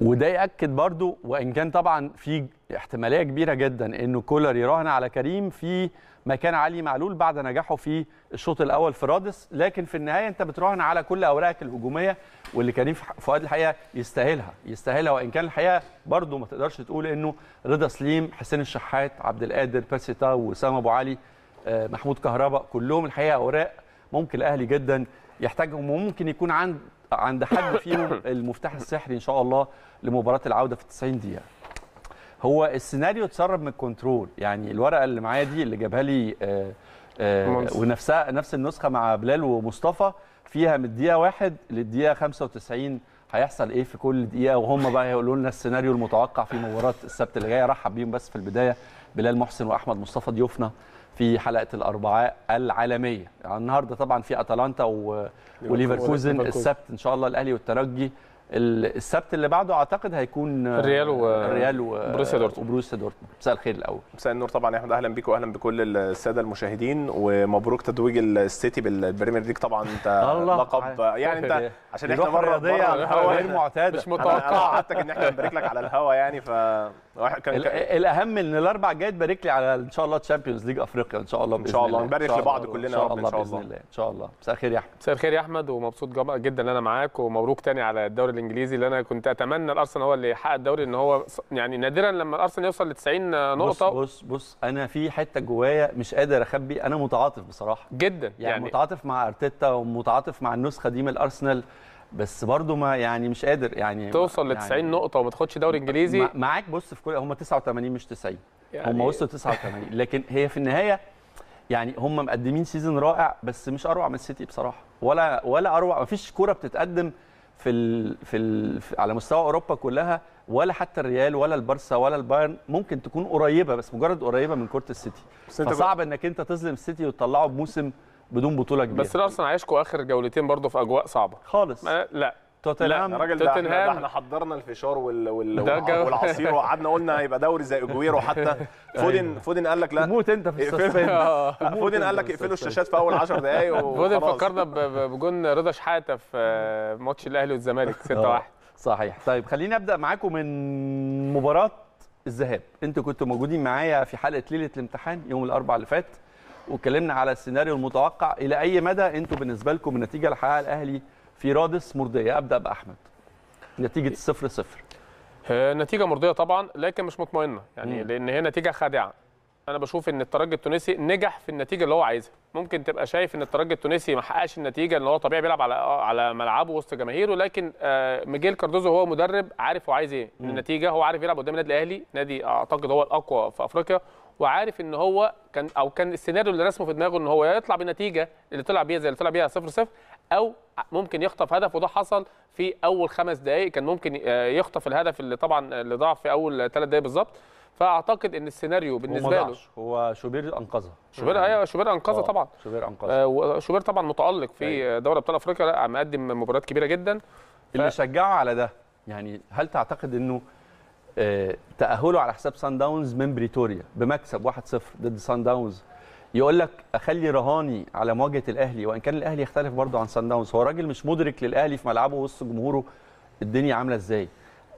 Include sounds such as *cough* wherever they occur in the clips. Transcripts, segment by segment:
وده ياكد برضو وان كان طبعا في احتماليه كبيره جدا انه كولر يراهن على كريم في مكان علي معلول بعد نجاحه في الشوط الاول في رادس لكن في النهايه انت بتراهن على كل اوراقك الهجوميه واللي كريم فؤاد الحقيقه يستاهلها يستاهلها وان كان الحقيقه برضو ما تقدرش تقول انه رضا سليم حسين الشحات عبد القادر باسيتا وسام ابو علي آه، محمود كهربا كلهم الحقيقه اوراق ممكن الاهلي جدا يحتاجهم وممكن يكون عند عند حد *coughs* فيهم المفتاح السحري ان شاء الله لمباراه العوده في 90 دقيقه هو السيناريو اتسرب من الكنترول يعني الورقه اللي معايا دي اللي جابها لي آه، آه، ونفسها نفس النسخه مع بلال ومصطفى فيها من الدقيقه 1 للدقيقه 95 هيحصل ايه في كل دقيقه وهم بقى هيقولوا لنا السيناريو المتوقع في مباراه السبت اللي جاي ارحب بيهم بس في البدايه بلال محسن واحمد مصطفى ضيوفنا في حلقه الاربعاء العالميه يعني النهارده طبعا في اتلانتا و... وليفركوزن السبت ان شاء الله الاهلي والترجي السبت اللي بعده اعتقد هيكون آه، الريال و الريال وبروسيا دورتموند وبروسيا دورتموند مساء الخير الاول مساء النور طبعا يا احمد اهلا بيك واهلا بكل الساده المشاهدين ومبروك تتويج السيتي بالبريمير ليج طبعا انت لقب يعني انت عشان احنا مره غير معتاده مش متوقع قعدتك ان احنا نبارك لك على الهوا يعني ف الاهم ان الاربع جاي تبارك لي على ان شاء الله تشامبيونز ليج افريقيا ان شاء الله ان شاء الله نبارك لبعض كلنا ان شاء الله باذن الله ان شاء الله مساء الخير يا احمد مساء الخير يا احمد ومبسوط جدا ان انا معاك ومبروك تاني على الدوري الانجليزي اللي انا كنت اتمنى الارسنال هو اللي يحقق الدوري ان هو يعني نادرا لما الارسنال يوصل ل 90 نقطه بص بص بص انا في حته جوايا مش قادر اخبي انا متعاطف بصراحه جدا يعني, يعني متعاطف مع ارتيتا ومتعاطف مع النسخه دي من الارسنال بس برضه ما يعني مش قادر يعني توصل ل 90 يعني نقطه وما تاخدش دوري انجليزي معاك بص في كل هم 89 مش 90 يعني هم وصلوا 89 لكن هي في النهايه يعني هم مقدمين سيزون رائع بس مش اروع من السيتي بصراحه ولا ولا اروع مفيش كوره بتتقدم في ال في ال على مستوى اوروبا كلها ولا حتى الريال ولا البارسا ولا البايرن ممكن تكون قريبه بس مجرد قريبه من كره السيتي فصعب انك انت تظلم السيتي وتطلعه بموسم بدون بطوله كبيره بس الارسنال عايشكوا اخر جولتين برضه في اجواء صعبه خالص لا توتنهام الراجل ده توتنهام احنا حضرنا الفشار وال... وال... والعصير وقعدنا قلنا هيبقى دوري زي اجويرو حتى *laughs* أيوة. فودن فودن قال لك لا موت انت في السسبند *laughs* آه. فودن قال لك اقفلوا الشاشات في اول 10 دقائق *laughs* فودن فكرنا بجون رضا شحاته في آه، ماتش الاهلي والزمالك 6-1 آه، صحيح طيب خليني ابدا معاكم من مباراه الذهاب انتوا كنتوا موجودين معايا في حلقه ليله الامتحان يوم الاربعاء اللي فات واتكلمنا على السيناريو المتوقع الى اي مدى انتوا بالنسبه لكم النتيجه اللي حققها الاهلي في رادس مرضيه ابدا باحمد نتيجه الصفر إيه. صفر نتيجه مرضيه طبعا لكن مش مطمئنه يعني مم. لان هي نتيجه خادعه انا بشوف ان الترجي التونسي نجح في النتيجه اللي هو عايزها ممكن تبقى شايف ان الترجي التونسي ما حققش النتيجه اللي هو طبيعي بيلعب على على ملعبه وسط جماهيره لكن آه، ميجيل كاردوزو هو مدرب عارف هو عايز ايه النتيجه هو عارف يلعب قدام النادي الاهلي نادي اعتقد هو الاقوى في افريقيا وعارف ان هو كان او كان السيناريو اللي رسمه في دماغه ان هو يطلع بنتيجه اللي طلع بيها زي اللي طلع بيها 0 0 او ممكن يخطف هدف وده حصل في اول خمس دقائق كان ممكن آه، يخطف الهدف اللي طبعا اللي ضاع في اول ثلاث دقائق بالظبط فاعتقد ان السيناريو بالنسبه له هو شوبير انقذها شوبير ايوه شوبير انقذها آه، طبعا شوبير انقذها آه، شوبير طبعا متالق في أيوة. دوري ابطال افريقيا لا مقدم مباريات كبيره جدا ف... اللي شجعه على ده يعني هل تعتقد انه تاهله على حساب سان داونز من بريتوريا بمكسب 1-0 ضد سان داونز يقول لك اخلي رهاني على مواجهه الاهلي وان كان الاهلي يختلف برضه عن سان داونز هو راجل مش مدرك للاهلي في ملعبه وسط جمهوره الدنيا عامله ازاي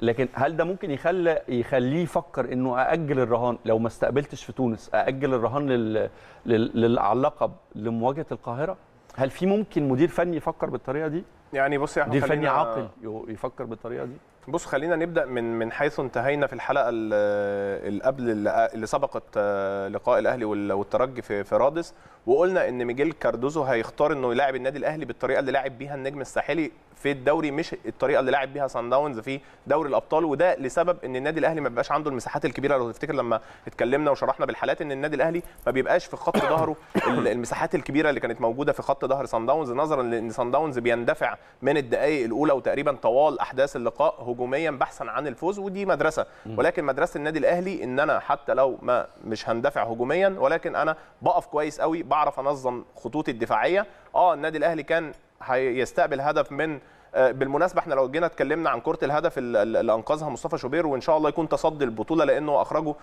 لكن هل ده ممكن يخلى يخليه يفكر انه ااجل الرهان لو ما استقبلتش في تونس ااجل الرهان لل... لل... على اللقب لمواجهه القاهره هل في ممكن مدير فني يفكر بالطريقه دي يعني بص يا احمد مدير فني عاقل يفكر بالطريقه دي بص خلينا نبدا من من حيث انتهينا في الحلقه اللي قبل اللي سبقت آه، لقاء الاهلي والترجي في في رادس وقلنا ان ميجيل كاردوزو هيختار انه يلاعب النادي الاهلي بالطريقه اللي لعب بيها النجم الساحلي في الدوري مش الطريقه اللي لعب بيها سان داونز في دوري الابطال وده لسبب ان النادي الاهلي ما بيبقاش عنده المساحات الكبيره لو تفتكر لما اتكلمنا وشرحنا بالحالات ان النادي الاهلي ما بيبقاش في خط ظهره *coughs* المساحات الكبيره اللي كانت موجوده في خط ظهر سان داونز نظرا لان سان داونز بيندفع من الدقائق الاولى وتقريبا طوال احداث اللقاء هجوميا بحثا عن الفوز ودي مدرسه ولكن مدرسه النادي الاهلي ان انا حتى لو ما مش هندفع هجوميا ولكن انا بقف كويس قوي بعرف انظم خطوطي الدفاعيه اه النادي الاهلي كان هيستقبل هدف من آه، بالمناسبه احنا لو جينا اتكلمنا عن كره الهدف اللي انقذها مصطفى شوبير وان شاء الله يكون تصدي البطوله لانه اخرجه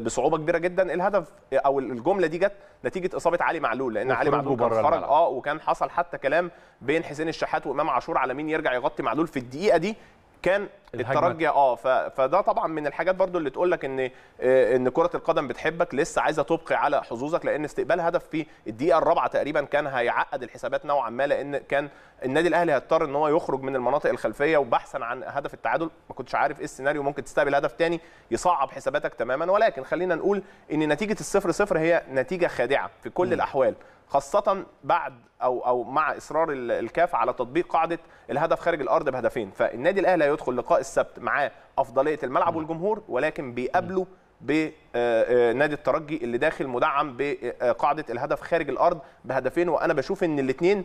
بصعوبه كبيره جدا الهدف او الجمله دي جت نتيجه اصابه علي معلول لان علي معلول كان خرج اه وكان حصل حتى كلام بين حسين الشحات وامام عاشور على مين يرجع يغطي معلول في الدقيقه دي كان الترجي اه فده طبعا من الحاجات برضو اللي تقول لك ان آه، ان كره القدم بتحبك لسه عايزه تبقي على حظوظك لان استقبال هدف في الدقيقه الرابعه تقريبا كان هيعقد الحسابات نوعا ما لان كان النادي الاهلي هيضطر ان هو يخرج من المناطق الخلفيه وبحثا عن هدف التعادل ما كنتش عارف ايه السيناريو ممكن تستقبل هدف تاني يصعب حساباتك تماما ولكن خلينا نقول ان نتيجه الصفر صفر هي نتيجه خادعه في كل م. الاحوال خاصه بعد او او مع اصرار الكاف على تطبيق قاعده الهدف خارج الارض بهدفين فالنادي الاهلي هيدخل لقاء السبت معاه افضليه الملعب والجمهور ولكن بيقابله بنادي آه، آه، الترجي اللي داخل مدعم بقاعده آه، الهدف خارج الارض بهدفين وانا بشوف ان الاثنين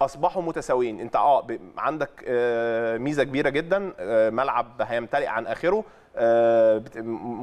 اصبحوا متساويين انت اه عندك ميزه كبيره جدا ملعب هيمتلئ عن اخره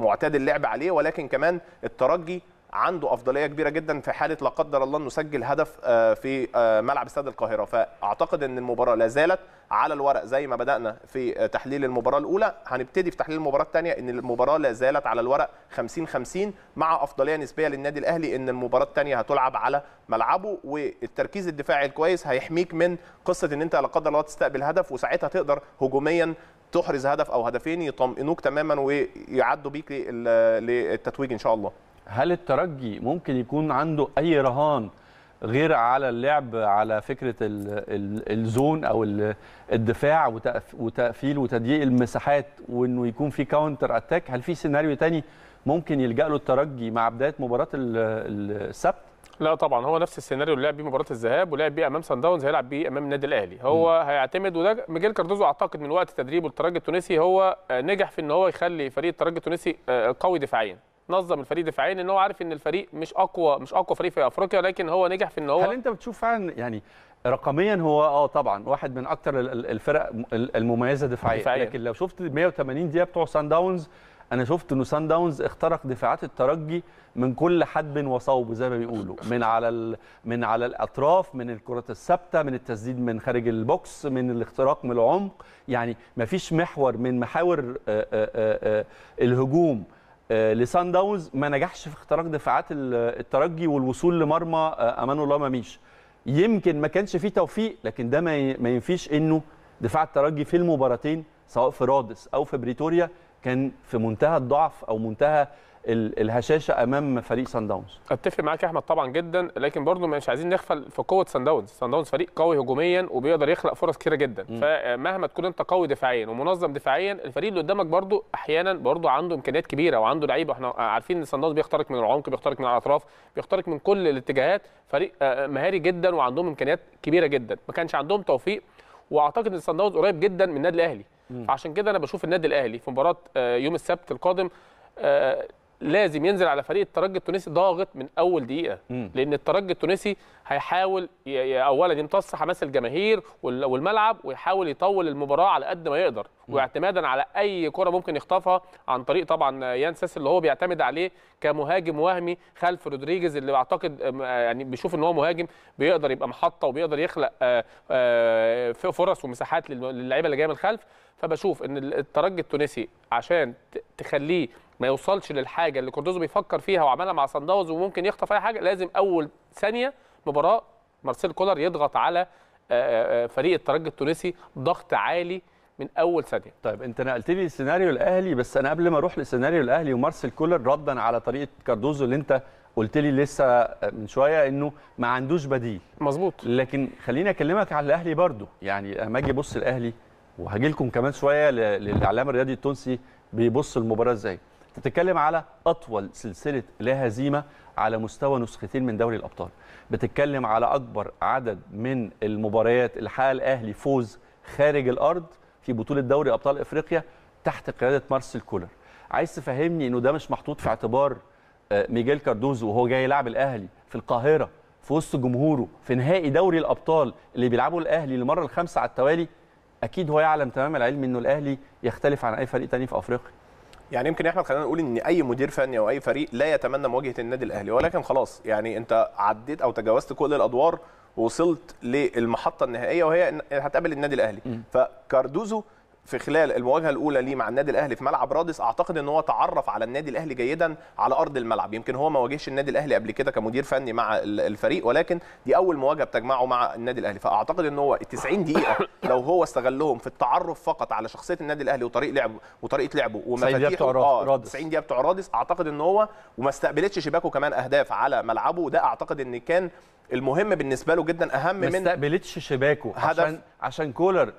معتاد اللعب عليه ولكن كمان الترجي عنده افضليه كبيره جدا في حاله لا قدر الله انه سجل هدف آه، في آه، ملعب استاد القاهره فاعتقد ان المباراه لا زالت على الورق زي ما بدانا في آه، تحليل المباراه الاولى هنبتدي في تحليل المباراه الثانيه ان المباراه لا زالت على الورق 50 50 مع افضليه نسبيه للنادي الاهلي ان المباراه الثانيه هتلعب على ملعبه والتركيز الدفاعي الكويس هيحميك من قصه ان انت لا قدر الله تستقبل هدف وساعتها تقدر هجوميا تحرز هدف او هدفين يطمئنوك تماما ويعدوا بيك للتتويج ان شاء الله هل الترجي ممكن يكون عنده اي رهان غير على اللعب على فكره الزون او الدفاع وتقفيل وتضييق المساحات وانه يكون في كاونتر اتاك هل في سيناريو تاني ممكن يلجا له الترجي مع بدايه مباراه السبت لا طبعا هو نفس السيناريو اللي لعب بيه مباراه الذهاب ولعب بيه امام سان داونز هيلعب بيه امام النادي الاهلي هو م. هيعتمد وده ميجيل كاردوزو اعتقد من وقت تدريبه الترجي التونسي هو آه، نجح في ان هو يخلي فريق الترجي التونسي آه، قوي دفاعيا نظم الفريق دفاعيا ان هو عارف ان الفريق مش اقوى مش اقوى فريق في افريقيا لكن هو نجح في ان هو هل انت بتشوف فعلا يعني رقميا هو اه طبعا واحد من اكثر الفرق المميزه دفاعيا لكن لو شفت 180 دقيقه بتوع سان داونز انا شفت انه سان داونز اخترق دفاعات الترجي من كل حدب وصوب زي ما بيقولوا من على من على الاطراف من الكرات الثابته من التسديد من خارج البوكس من الاختراق من العمق يعني ما فيش محور من محاور آآ آه، آآ آه، آآ آه، الهجوم آه، لسان داونز ما نجحش في اختراق دفاعات الترجي والوصول لمرمى آه، امان الله مميش يمكن ما كانش فيه توفيق لكن ده ما ينفيش انه دفاع الترجي في المباراتين سواء في رادس او في بريتوريا كان في منتهى الضعف او منتهى الهشاشه امام فريق سان داونز اتفق معاك يا احمد طبعا جدا لكن برضه مش عايزين نغفل في قوه سان داونز سان داونز فريق قوي هجوميا وبيقدر يخلق فرص كتيره جدا م. فمهما تكون انت قوي دفاعيا ومنظم دفاعيا الفريق اللي قدامك برضه احيانا برضه عنده امكانيات كبيره وعنده لعيبه احنا عارفين ان سان داونز بيخترق من العمق بيخترق من الاطراف بيخترق من كل الاتجاهات فريق آه، آه، مهاري جدا وعندهم امكانيات كبيره جدا ما كانش عندهم توفيق واعتقد ان سان داونز قريب جدا من النادي الاهلي عشان كده انا بشوف النادي الاهلي في مباراه آه، يوم السبت القادم لازم ينزل على فريق الترجي التونسي ضاغط من اول دقيقه م. لان الترجي التونسي هيحاول اولا يمتص حماس الجماهير والملعب ويحاول يطول المباراه على قد ما يقدر واعتمادا على اي كره ممكن يخطفها عن طريق طبعا يان ساس اللي هو بيعتمد عليه كمهاجم وهمي خلف رودريجيز اللي بعتقد آه، يعني بيشوف ان هو مهاجم بيقدر يبقى محطه وبيقدر يخلق آه، آه، فرص ومساحات للعيبه اللي جايه من الخلف فبشوف ان الترجي التونسي عشان تخليه ما يوصلش للحاجه اللي كورتوزو بيفكر فيها وعملها مع سان داونز وممكن يخطف اي حاجه لازم اول ثانيه مباراه مارسيل كولر يضغط على آه، آه، آه، فريق الترجي التونسي ضغط عالي من اول ثانيه طيب انت نقلت لي السيناريو الاهلي بس انا قبل ما اروح للسيناريو الاهلي ومارسيل كولر ردا على طريقه كاردوزو اللي انت قلت لي لسه من شويه انه ما عندوش بديل مظبوط لكن خليني اكلمك على الاهلي برضو يعني اما اجي ابص الاهلي وهجي لكم كمان شويه للاعلام الرياضي التونسي بيبص المباراه ازاي بتتكلم على اطول سلسله لا هزيمه على مستوى نسختين من دوري الابطال بتتكلم على اكبر عدد من المباريات الحال الاهلي فوز خارج الارض في بطوله دوري ابطال افريقيا تحت قياده مارسيل كولر عايز تفهمني انه ده مش محطوط في اعتبار آه، ميجيل كاردوزو وهو جاي يلعب الاهلي في القاهره في وسط جمهوره في نهائي دوري الابطال اللي بيلعبه الاهلي للمره الخامسه على التوالي اكيد هو يعلم تمام العلم انه الاهلي يختلف عن اي فريق تاني في افريقيا يعني يمكن يا احمد خلينا نقول ان اي مدير فني او اي فريق لا يتمنى مواجهه النادي الاهلي ولكن خلاص يعني انت عديت او تجاوزت كل الادوار ووصلت للمحطه النهائيه وهي هتقابل النادي الاهلي فكاردوزو في خلال المواجهه الاولى ليه مع النادي الاهلي في ملعب رادس اعتقد ان هو تعرف على النادي الاهلي جيدا على ارض الملعب يمكن هو ما واجهش النادي الاهلي قبل كده كمدير فني مع الفريق ولكن دي اول مواجهه بتجمعه مع النادي الاهلي فاعتقد ان هو ال 90 دقيقه *coughs* لو هو استغلهم في التعرف فقط على شخصيه النادي الاهلي وطريق لعبه وطريقه لعبه ومفاتيحه اه 90 دقيقه بتوع رادس اعتقد ان هو وما استقبلتش شباكه كمان اهداف على ملعبه ده اعتقد ان كان المهم بالنسبه له جدا اهم من ما استقبلتش شباكه عشان عشان كولر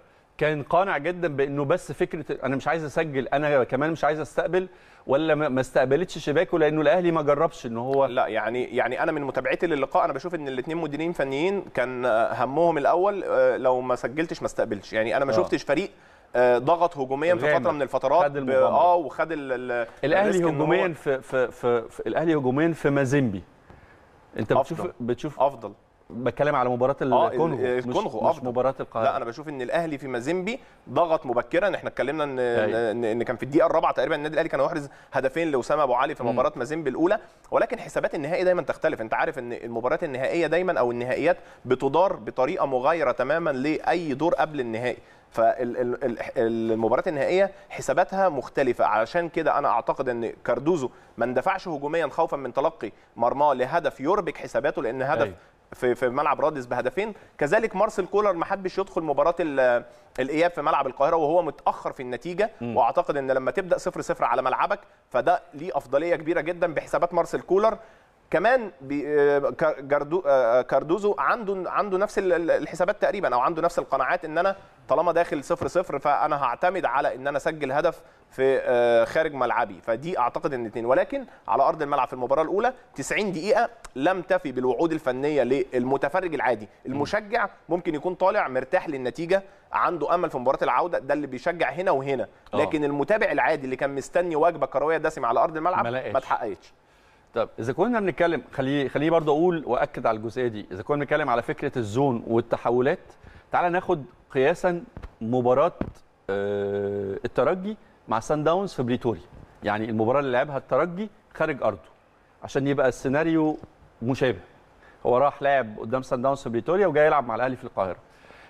كان قانع جدا بانه بس فكره انا مش عايز اسجل انا كمان مش عايز استقبل ولا ما استقبلتش شباكه لانه الاهلي ما جربش ان هو لا يعني يعني انا من متابعتي للقاء انا بشوف ان الاثنين مديرين فنيين كان آه، همهم الاول آه، لو ما سجلتش ما استقبلتش يعني انا ما آه. شفتش فريق ضغط هجوميا في فتره من الفترات خد اه وخد الـ الاهلي هجوميا في, في, في, في الاهلي هجوميا في مازيمبي انت بتشوف بتشوف افضل بتكلم على مباراه الكونغو آه الكونغو آه، مش, مش مباراه القاهره لا انا بشوف ان الاهلي في مازيمبي ضغط مبكرا احنا اتكلمنا ان أيوه. ان كان في الدقيقه الرابعه تقريبا النادي الاهلي كان يحرز هدفين لاسامه ابو علي في مباراه مازيمبي الاولى ولكن حسابات النهائي دايما تختلف انت عارف ان المباريات النهائيه دايما او النهائيات بتدار بطريقه مغايره تماما لاي دور قبل النهائي فالمباريات النهائيه حساباتها مختلفه علشان كده انا اعتقد ان كاردوزو ما اندفعش هجوميا خوفا من تلقي مرماه لهدف يربك حساباته لان هدف أي. أيوه. في في ملعب رادس بهدفين كذلك مارسيل كولر ما حبش يدخل مباراه الاياب في ملعب القاهره وهو متاخر في النتيجه م. واعتقد ان لما تبدا 0 0 على ملعبك فده ليه افضليه كبيره جدا بحسابات مارسيل كولر كمان آه، آه، آه، كاردوزو عنده عنده نفس الحسابات تقريبا او عنده نفس القناعات ان انا طالما داخل صفر صفر فانا هعتمد على ان انا اسجل هدف في خارج ملعبي فدي اعتقد ان اثنين ولكن على ارض الملعب في المباراه الاولى 90 دقيقه لم تفي بالوعود الفنيه للمتفرج العادي المشجع ممكن يكون طالع مرتاح للنتيجه عنده امل في مباراه العوده ده اللي بيشجع هنا وهنا لكن المتابع العادي اللي كان مستني وجبه كرويه دسمه على ارض الملعب ما تحققتش طب اذا كنا بنتكلم خليه خليه برضه اقول واكد على الجزئيه دي اذا كنا بنتكلم على فكره الزون والتحولات تعالى ناخد قياسا مباراه آه الترجي مع سان داونز في بريتوريا يعني المباراه اللي لعبها الترجي خارج ارضه عشان يبقى السيناريو مشابه هو راح لعب قدام سان داونز في بريتوريا وجاي يلعب مع الاهلي في القاهره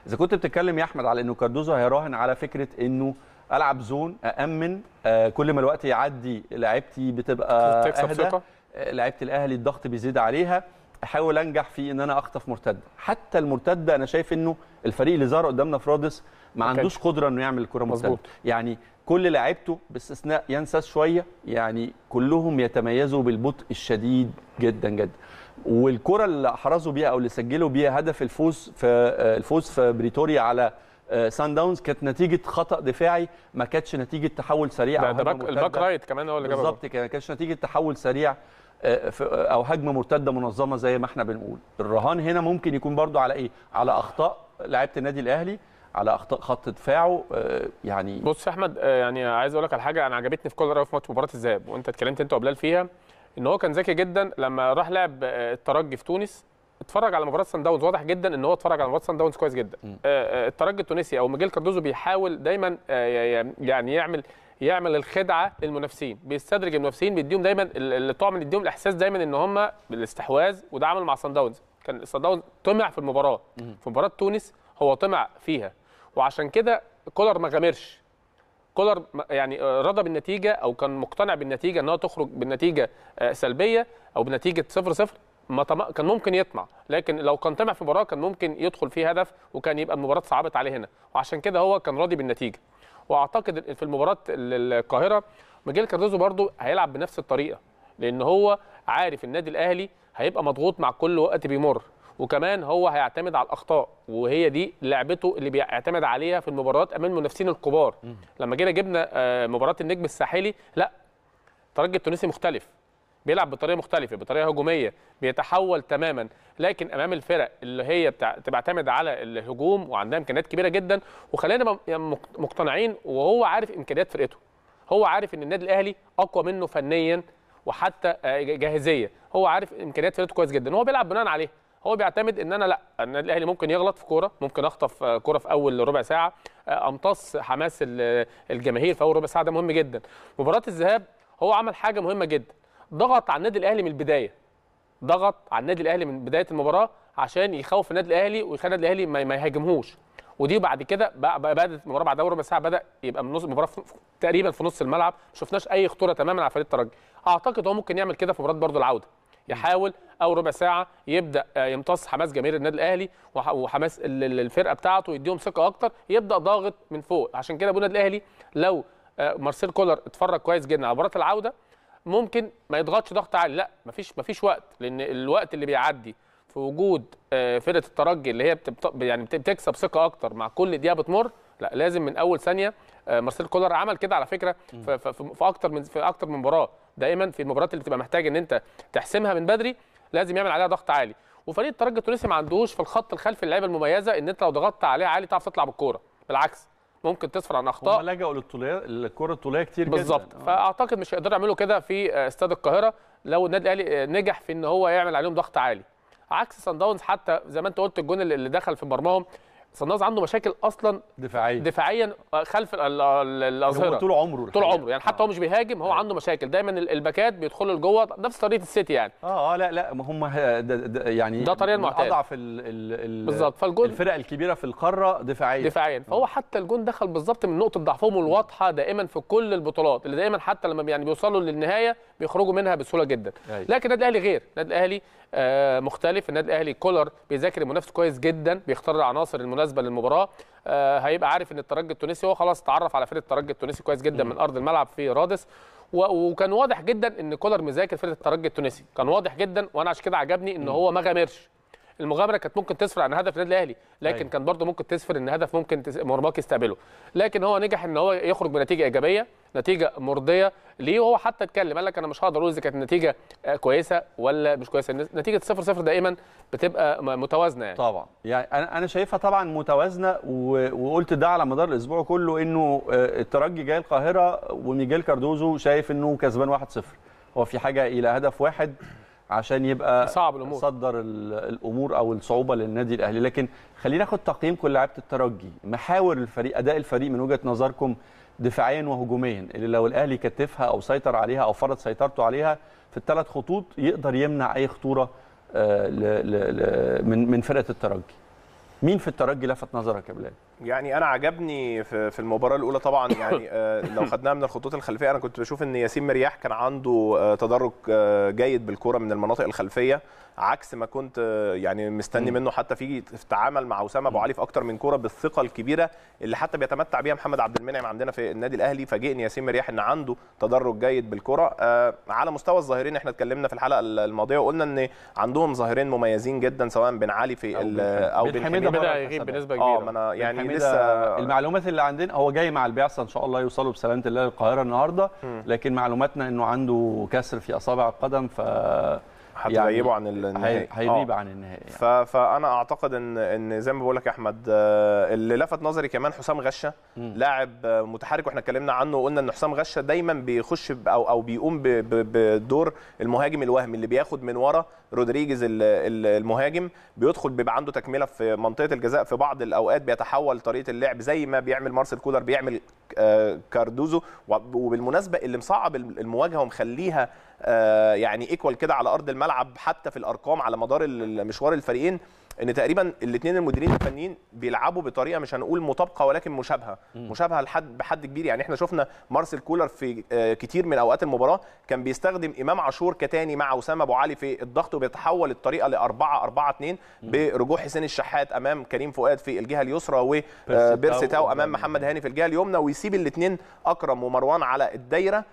اذا كنت بتتكلم يا احمد على انه كاردوزو هيراهن على فكره انه العب زون اامن آه كل ما الوقت يعدي لعبتي بتبقى تكسب ثقه لعيبه الاهلي الضغط بيزيد عليها احاول انجح في ان انا اخطف مرتده حتى المرتده انا شايف انه الفريق اللي ظهر قدامنا في رادس ما عندوش قدره انه يعمل الكره مرتده يعني كل لعيبته باستثناء ينساس شويه يعني كلهم يتميزوا بالبطء الشديد جدا جدا والكره اللي احرزوا بيها او اللي سجلوا بيها هدف الفوز في آه، الفوز في بريتوريا على آه، سان داونز كانت نتيجه خطا دفاعي ما كانتش نتيجه تحول سريع ده الباك رايت كمان هو اللي جابها بالظبط كده ما كانتش نتيجه تحول سريع آه، آه، او هجمه مرتده منظمه زي ما احنا بنقول الرهان هنا ممكن يكون برضو على ايه على اخطاء لعيبه النادي الاهلي على اخطاء خط دفاعه آه، يعني بص يا احمد يعني عايز اقول لك على حاجه انا عجبتني في كولر في مباراه الذهاب وانت اتكلمت انت وبلال فيها ان هو كان ذكي جدا لما راح لعب الترجي في تونس اتفرج على مباراه سان داونز واضح جدا ان هو اتفرج على مباراه سان داونز كويس جدا الترجي التونسي او ميجيل كاردوزو بيحاول دايما يعني يعمل يعمل الخدعه للمنافسين بيستدرج المنافسين بيديهم دايما اللي يديهم الاحساس دايما ان هم بالاستحواذ وده عمل مع سان داونز كان سان داونز طمع في المباراه في مباراه تونس هو طمع فيها وعشان كده كولر ما غامرش كولر يعني آه، رضى بالنتيجه او كان مقتنع بالنتيجه انها تخرج بالنتيجه آه، سلبيه او بنتيجه 0 0 ما طم... كان ممكن يطمع لكن لو كان طمع في مباراه كان ممكن يدخل فيه هدف وكان يبقى المباراه صعبت عليه هنا وعشان كده هو كان راضي بالنتيجه واعتقد في المباراه القاهره ميجيل كاردوزو برده هيلعب بنفس الطريقه لان هو عارف النادي الاهلي هيبقى مضغوط مع كل وقت بيمر وكمان هو هيعتمد على الاخطاء وهي دي لعبته اللي بيعتمد عليها في المباريات امام المنافسين الكبار لما جينا جبنا آه، مباراه النجم الساحلي لا ترجي التونسي مختلف بيلعب بطريقه مختلفه بطريقه هجوميه بيتحول تماما لكن امام الفرق اللي هي بتعتمد على الهجوم وعندها امكانيات كبيره جدا وخلينا مقتنعين وهو عارف امكانيات فرقته هو عارف ان النادي الاهلي اقوى منه فنيا وحتى آه، جاهزيه هو عارف امكانيات فرقته كويس جدا هو بيلعب بناء عليه هو بيعتمد ان انا لا النادي الاهلي ممكن يغلط في كوره ممكن اخطف آه، كوره في اول ربع ساعه آه، امتص حماس الجماهير في اول ربع ساعه ده مهم جدا مباراه الذهاب هو عمل حاجه مهمه جدا ضغط على النادي الاهلي من البدايه ضغط على النادي الاهلي من بدايه المباراه عشان يخوف النادي الاهلي ويخلي النادي الاهلي ما يهاجمهوش ودي بعد كده بدات المباراه بعد ربع ساعه بدا يبقى من نص المباراه تقريبا في نص الملعب ما شفناش اي خطوره تماما على فريق الترجي اعتقد هو ممكن يعمل كده في مباراه برضه العوده يحاول اول ربع ساعه يبدا آه، يمتص حماس جماهير النادي الاهلي وحماس الفرقه بتاعته يديهم ثقه اكتر يبدا ضاغط من فوق عشان كده النادي الاهلي لو آه، مارسيل كولر اتفرج كويس جدا على مباراه العوده ممكن ما يضغطش ضغط عالي لا مفيش مفيش وقت لان الوقت اللي بيعدي في وجود آه، فرقه الترجي اللي هي يعني بتكسب ثقه اكتر مع كل دقيقه بتمر لا لازم من اول ثانيه آه، مارسيل كولر عمل كده على فكره في, في, في اكتر من في اكتر من مباراه دايما في المباريات اللي بتبقى محتاج ان انت تحسمها من بدري لازم يعمل عليها ضغط عالي وفريق الترجي التونسي ما عندوش في الخط الخلفي اللعيبه المميزه ان انت لو ضغطت عليها عالي تعرف تطلع بالكوره بالعكس ممكن تسفر عن اخطاء هم لجأوا للطوليه الكره الطوليه كتير بالزبط. جدا بالظبط آه. فاعتقد مش هيقدروا يعملوا كده في آه، استاد القاهره لو النادي الاهلي آه، نجح في ان هو يعمل عليهم ضغط عالي عكس سان داونز حتى زي ما انت قلت الجون اللي دخل في مرماهم صناز عنده مشاكل اصلا دفاعيا دفاعيا آه، خلف يعني الاظهره طول عمره طول عمره يعني حتى آه. هو مش بيهاجم هو آه. عنده مشاكل دايما الباكات بيدخلوا لجوه نفس طريقه السيتي يعني اه اه لا لا هم يعني ده طريقه المعتاد اضعف بالظبط فالجون الفرق الكبيره في القاره دفاعيا دفاعيا آه. فهو حتى الجون دخل بالظبط من نقطه ضعفهم الواضحه دائما في كل البطولات اللي دايما حتى لما يعني بيوصلوا للنهايه بيخرجوا منها بسهوله جدا أيوة. لكن النادي الاهلي غير النادي الاهلي آه مختلف النادي الاهلي كولر بيذاكر المنافس كويس جدا بيختار العناصر المناسبه للمباراه آه هيبقى عارف ان الترجي التونسي هو خلاص اتعرف على فرقه الترجي التونسي كويس جدا م. من ارض الملعب في رادس وكان واضح جدا ان كولر مذاكر فرقه الترجي التونسي كان واضح جدا وانا عشان كده عجبني ان هو ما غامرش المغامره كانت ممكن تسفر عن هدف النادي الاهلي لكن أي. أيوه. كان برضه ممكن تسفر ان هدف ممكن مرماك يستقبله لكن هو نجح ان هو يخرج بنتيجه ايجابيه نتيجه مرضيه ليه وهو حتى اتكلم قال لك انا مش هقدر اقول اذا كانت النتيجه آه، كويسه ولا مش كويسه نتيجه صفر صفر دائما بتبقى متوازنه يعني طبعا يعني انا انا شايفها طبعا متوازنه وقلت ده على مدار الاسبوع كله انه آه، الترجي جاي القاهره وميجيل كاردوزو شايف انه كسبان 1 0 هو في حاجه الى هدف واحد عشان يبقى صعب الامور صدر الامور او الصعوبه للنادي الاهلي لكن خلينا ناخد تقييم كل لعيبه الترجي محاور الفريق اداء الفريق من وجهه نظركم دفاعيا وهجوميا اللي لو الاهلي كتفها او سيطر عليها او فرض سيطرته عليها في الثلاث خطوط يقدر يمنع اي خطوره آه، من من فرقه الترجي مين في الترجي لفت نظرك يا بلال يعني انا عجبني في المباراه الاولى طبعا *coughs* يعني آه، لو خدناها من الخطوط الخلفيه انا كنت بشوف ان ياسين مرياح كان عنده آه، تدرج آه، جيد بالكره من المناطق الخلفيه عكس ما كنت يعني مستني منه حتى في تعامل مع اسامه ابو علي في اكتر من كوره بالثقه الكبيره اللي حتى بيتمتع بيها محمد عبد المنعم عندنا في النادي الاهلي فاجئني ياسين مرياح ان عنده تدرج جيد بالكره على مستوى الظاهرين احنا اتكلمنا في الحلقه الماضيه وقلنا ان عندهم ظاهرين مميزين جدا سواء بن علي في او بن حميد بدا يغيب بنسبه كبيره اه ما انا يعني حميده يعني لسه المعلومات اللي عندنا هو جاي مع البعثه ان شاء الله يوصلوا بسلامه الله للقاهره النهارده لكن معلوماتنا انه عنده كسر في اصابع القدم ف يعني هتغيبه يعني عن النهائي هيغيب عن النهائي يعني. فانا اعتقد ان ان زي ما بقول لك يا احمد آه، اللي لفت نظري كمان حسام غشه لاعب آه، متحرك واحنا اتكلمنا عنه وقلنا ان حسام غشه دايما بيخش او او بيقوم بدور المهاجم الوهمي اللي بياخد من ورا رودريجيز المهاجم بيدخل بيبقى عنده تكمله في منطقه الجزاء في بعض الاوقات بيتحول طريقه اللعب زي ما بيعمل مارسيل كولر بيعمل آه، كاردوزو وبالمناسبه اللي مصعب المواجهه ومخليها آه، يعني ايكوال كده على ارض الملعب حتى في الارقام على مدار مشوار الفريقين ان تقريبا الاثنين المديرين الفنيين بيلعبوا بطريقه مش هنقول مطابقه ولكن مشابهه مشابهه لحد بحد كبير يعني احنا شفنا مارسيل كولر في آه، كتير من اوقات المباراه كان بيستخدم امام عاشور كتاني مع اسامه ابو علي في الضغط وبيتحول الطريقه ل 4 4 2 برجوع حسين الشحات امام كريم فؤاد في الجهه اليسرى وبيرسي آه، تاو امام محمد هاني في الجهه اليمنى ويسيب الاثنين اكرم ومروان على الدايره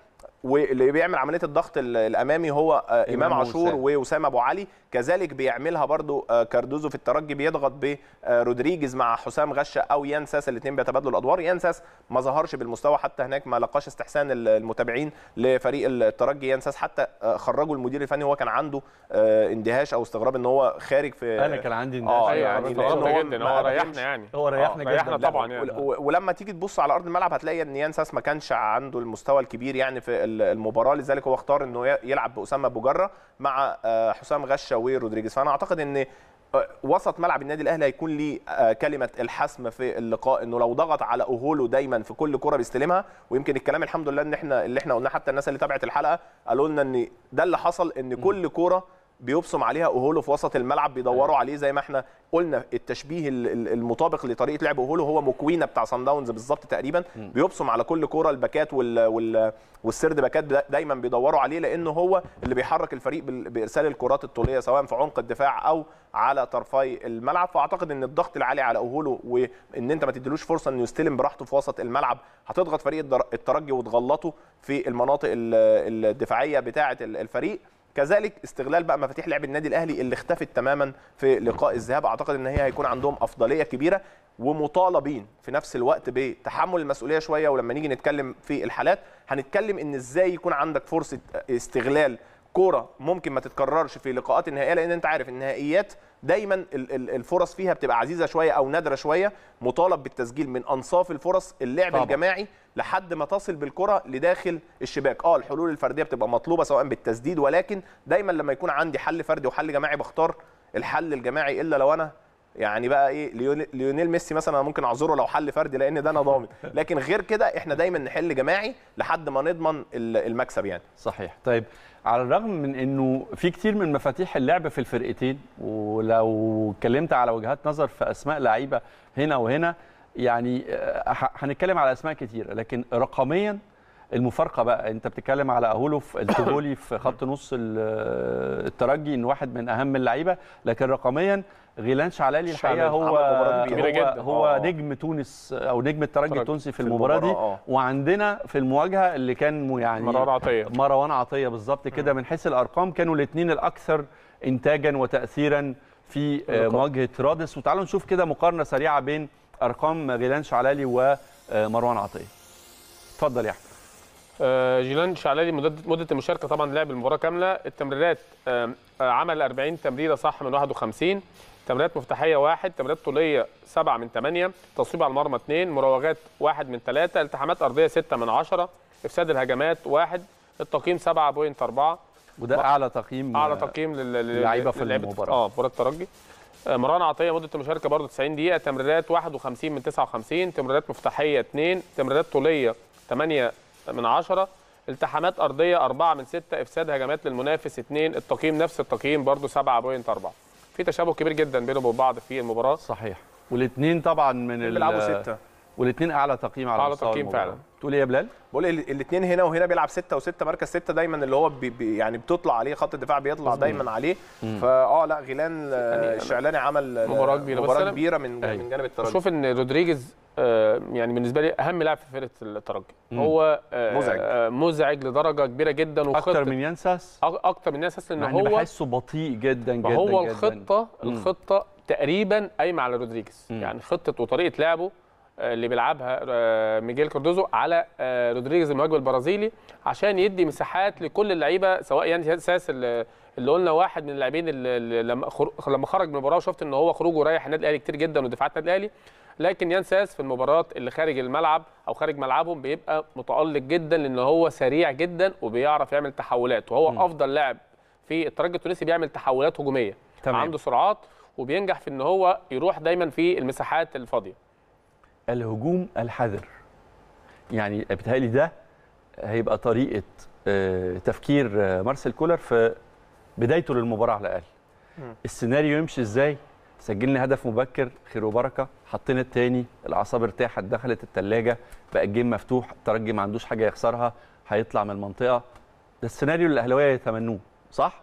واللي بيعمل عمليه الضغط الامامي هو آه، امام عاشور واسامه ابو علي كذلك بيعملها برضو آه، كاردوزو في الترجي بيضغط برودريجيز مع حسام غشه او يان ساس الاثنين بيتبادلوا الادوار يان ساس ما ظهرش بالمستوى حتى هناك ما لقاش استحسان المتابعين لفريق الترجي يان ساس حتى آه، خرجوا المدير الفني هو كان عنده آه، اندهاش او استغراب ان هو خارج في انا كان عندي اندهاش آه يعني أيوة، هو هو ريحنا يعني هو ريحنا جدا ريحنا طبعا يعني ولما تيجي تبص على ارض الملعب هتلاقي ان يان ساس ما كانش عنده المستوى الكبير يعني في المباراه لذلك هو اختار انه يلعب باسامه بوجره مع حسام غشه رودريجيز فانا اعتقد ان آه، وسط ملعب النادي الاهلي هيكون ليه آه، كلمه الحسم في اللقاء انه لو ضغط على اوهولو دايما في كل كره بيستلمها ويمكن الكلام الحمد لله ان احنا اللي احنا قلناه حتى الناس اللي تابعت الحلقه قالوا لنا ان ده اللي حصل ان كل كوره بيبصم عليها اوهولو في وسط الملعب بيدوروا أيوه. عليه زي ما احنا قلنا التشبيه المطابق لطريقه لعب اوهولو هو مكوينا بتاع سان داونز بالظبط تقريبا بيبصم على كل كوره الباكات وال... وال... والسرد باكات دايما بيدوروا عليه لان هو اللي بيحرك الفريق بارسال الكرات الطوليه سواء في عمق الدفاع او على طرفي الملعب فاعتقد ان الضغط العالي على اوهولو وان انت ما تديلوش فرصه انه يستلم براحته في وسط الملعب هتضغط فريق الترجي وتغلطه في المناطق الدفاعيه بتاعه الفريق كذلك استغلال بقى مفاتيح لعب النادي الاهلي اللي اختفت تماما في لقاء الذهاب اعتقد ان هي هيكون عندهم افضليه كبيره ومطالبين في نفس الوقت بتحمل المسؤوليه شويه ولما نيجي نتكلم في الحالات هنتكلم ان ازاي يكون عندك فرصه استغلال كوره ممكن ما تتكررش في لقاءات النهائيه لان انت عارف النهائيات دايما الفرص فيها بتبقى عزيزه شويه او نادره شويه مطالب بالتسجيل من انصاف الفرص اللعب طبعا. الجماعي لحد ما تصل بالكره لداخل الشباك اه الحلول الفرديه بتبقى مطلوبه سواء بالتسديد ولكن دايما لما يكون عندي حل فردي وحل جماعي بختار الحل الجماعي الا لو انا يعني بقى ايه ليونيل ميسي مثلا انا ممكن اعذره لو حل فردي لان ده انا ضامن *laughs* لكن غير كده احنا دايما نحل جماعي لحد ما نضمن المكسب يعني صحيح طيب على الرغم من انه في كتير من مفاتيح اللعب في الفرقتين ولو اتكلمت على وجهات نظر في اسماء لعيبه هنا وهنا يعني آه، هنتكلم على اسماء كتير لكن رقميا المفارقه بقى انت بتتكلم على اهولوف التوبولي في خط نص آه، الترجي ان واحد من اهم اللعيبه لكن رقميا غيلان شعلالي الحقيقه هو هو, هو آه. نجم تونس او نجم الترجي التونسي في المباراه دي وعندنا في المواجهه اللي كان يعني مروان عطيه مروان عطيه بالظبط كده من حيث الارقام كانوا الاثنين الاكثر انتاجا وتاثيرا في مواجهه رادس وتعالوا نشوف كده مقارنه سريعه بين ارقام غيلان شعلالي ومروان آه، عطيه اتفضل يا احمد جيلان آه، شعلالي مده المشاركه طبعا لعب المباراه كامله التمريرات آه، عمل 40 تمريره صح من 51 تمريرات مفتاحيه واحد تمريرات طوليه 7 من 8 تصويب على المرمى 2 مراوغات 1 من 3 التحامات ارضيه 6 من 10 افساد الهجمات 1 التقييم 7.4 وده اعلى تقييم اعلى تقييم للعيبه في المباراه اه مباراه الترجي آه، مروان عطيه مده المشاركه برضه 90 دقيقه تمريرات 51 من 59 تمريرات مفتاحيه 2 تمريرات طوليه 8 من 10 التحامات ارضيه 4 من 6 افساد هجمات للمنافس 2 التقييم نفس التقييم برضه 7.4 في تشابه كبير جدا بينهم وبين بعض في المباراه صحيح والاثنين طبعا من بيلعبوا 6 والاثنين اعلى تقييم على اعلى تقييم فعلا تقول ايه يا بلال؟ بقول إيه، الاثنين هنا وهنا بيلعب ستة وستة مركز ستة دايما اللي هو بي بي يعني بتطلع عليه خط الدفاع بيطلع مزبوط. دايما عليه فاه لا غيلان الشعلاني آه، يعني عمل آه، مباراه كبيره مباراه كبيره من أي. أيوه. من جانب الترجي شوف ان رودريجيز آه، يعني بالنسبه لي اهم لاعب في فرقه الترجي هو مزعج مزعج لدرجه كبيره جدا اكتر من ينساس اكتر من ينساس لان يعني هو بحسه بطيء جدا جدا هو الخطه مم. الخطه تقريبا قايمه على رودريجيز يعني خطه وطريقه لعبه اللي بيلعبها آه، ميجيل كوردوزو على آه، رودريجيز المهاجم البرازيلي عشان يدي مساحات لكل اللعيبه سواء يعني ساس اللي قلنا واحد من اللاعبين لما لما خرج من المباراه وشفت ان هو خروجه رايح النادي الاهلي كتير جدا ودفاعات النادي الاهلي لكن يان ساس في المباريات اللي خارج الملعب او خارج ملعبهم بيبقى متالق جدا لان هو سريع جدا وبيعرف يعمل تحولات وهو م. افضل لاعب في الترجي التونسي بيعمل تحولات هجوميه تمام. عنده سرعات وبينجح في ان هو يروح دايما في المساحات الفاضيه الهجوم الحذر يعني بتهيألي ده هيبقى طريقه آه، تفكير آه، مارسيل كولر في بدايته للمباراه على الاقل السيناريو يمشي ازاي سجلنا هدف مبكر خير وبركه حطينا التاني الاعصاب ارتاحت دخلت الثلاجه بقى الجيم مفتوح الترجي ما عندوش حاجه يخسرها هيطلع من المنطقه ده السيناريو اللي الاهلاويه يتمنوه صح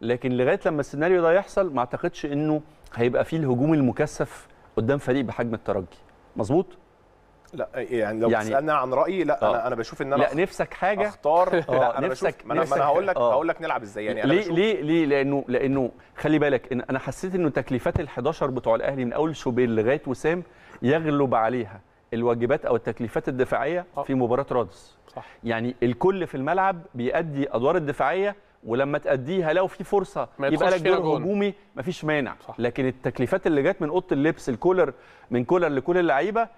لكن لغايه لما السيناريو ده يحصل ما اعتقدش انه هيبقى فيه الهجوم المكثف قدام فريق بحجم الترجي مظبوط لا يعني لو يعني تسالني عن رايي لا أوه. انا آه. انا بشوف ان انا لا نفسك حاجه اختار *laughs* لا آه، انا نفسك بشوف نفسك ما أنا هقول لك آه. هقول لك نلعب ازاي يعني ليه ليه ليه لانه لانه خلي بالك ان انا حسيت انه تكليفات ال11 بتوع الاهلي من اول شوبير لغايه وسام يغلب عليها الواجبات او التكليفات الدفاعيه أوه. في مباراه رادس صح. يعني الكل في الملعب بيأدي ادوار الدفاعيه ولما تأديها لو في فرصة يبقى لك دور هجومي مفيش مانع صح. لكن التكليفات اللي جت من أوضة اللبس الكولر من كولر لكل اللعيبة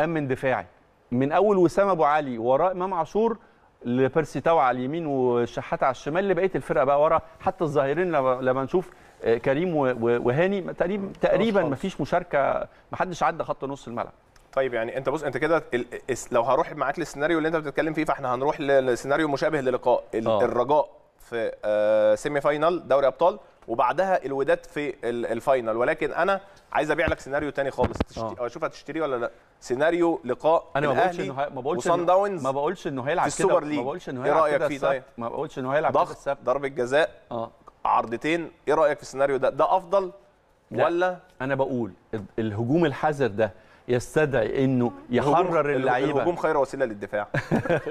أمن دفاعي من أول وسام أبو علي وراء إمام عاشور لبيرسي تاو على اليمين وشحات على الشمال لبقيه الفرقه بقى ورا حتى الظاهرين لما نشوف آه، كريم وهاني تقريبا تقريبا ما فيش مشاركه ما حدش عدى خط نص الملعب طيب يعني انت بص انت كده لو هروح معاك للسيناريو اللي انت بتتكلم فيه فاحنا هنروح لسيناريو مشابه للقاء آه. الرجاء في سيمي آه، فاينال دوري ابطال وبعدها الوداد في الفاينل ولكن انا عايز ابيع لك سيناريو تاني خالص تشتري آه. اشوف هتشتريه ولا لا سيناريو لقاء انا ما بقولش انه ما بقولش وصن داونز ما بقولش انه هيلعب كده ما بقولش انه هيلعب إيه رايك فيه طيب ما بقولش انه هيلعب كده السبت ضربه جزاء اه عرضتين ايه رايك في السيناريو ده ده افضل لا. ولا انا بقول الهجوم الحذر ده يستدعي انه يحرر اللعيبه الهجوم خير وسيله للدفاع